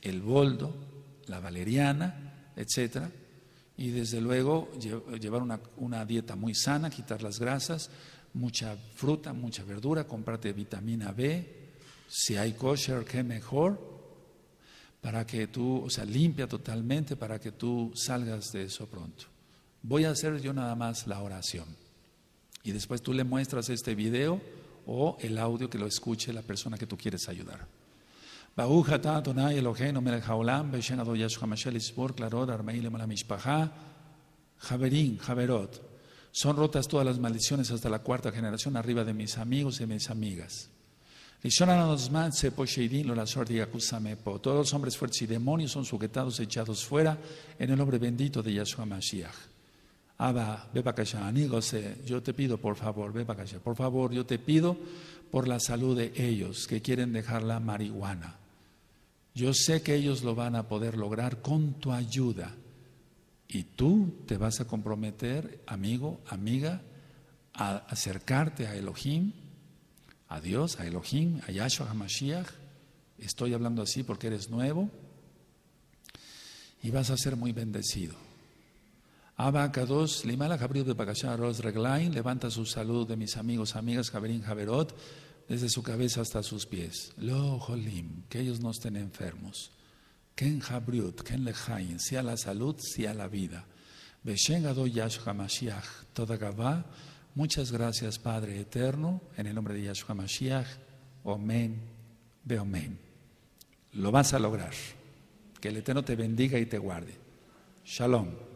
el boldo, la valeriana, etcétera. Y desde luego llevar una, dieta muy sana, quitar las grasas, mucha fruta, mucha verdura, comprarte vitamina B, si hay kosher, qué mejor, para que tú, o sea, limpia totalmente para que tú salgas de eso pronto. Voy a hacer yo nada más la oración. Y después tú le muestras este video o el audio que lo escuche la persona que tú quieres ayudar. Isbor Son rotas todas las maldiciones hasta la cuarta generación arriba de mis amigos y mis amigas. Todos los hombres fuertes y demonios son sujetados, echados fuera en el nombre bendito de Yahshua Mashiach. Abba, yo te pido por favor, por favor, yo te pido por la salud de ellos que quieren dejar la marihuana. Yo sé que ellos lo van a poder lograr con tu ayuda. Y tú te vas a comprometer, amigo, amiga, a acercarte a Elohim, a Dios, a Elohim, a Yahshua HaMashiach. Estoy hablando así porque eres nuevo. Y vas a ser muy bendecido. Abacados, Limala de Pagashá Ros Reglain, levanta su salud de mis amigos, amigas, Javerín Javerot desde su cabeza hasta sus pies. Lo que ellos no estén enfermos. Ken Habriut, Ken Lehain, sea la salud, sea la vida. Mashiach, toda Muchas gracias, Padre Eterno, en el nombre de Yahshua Mashiach. Omen, be Omen. Lo vas a lograr. Que el Eterno te bendiga y te guarde. Shalom.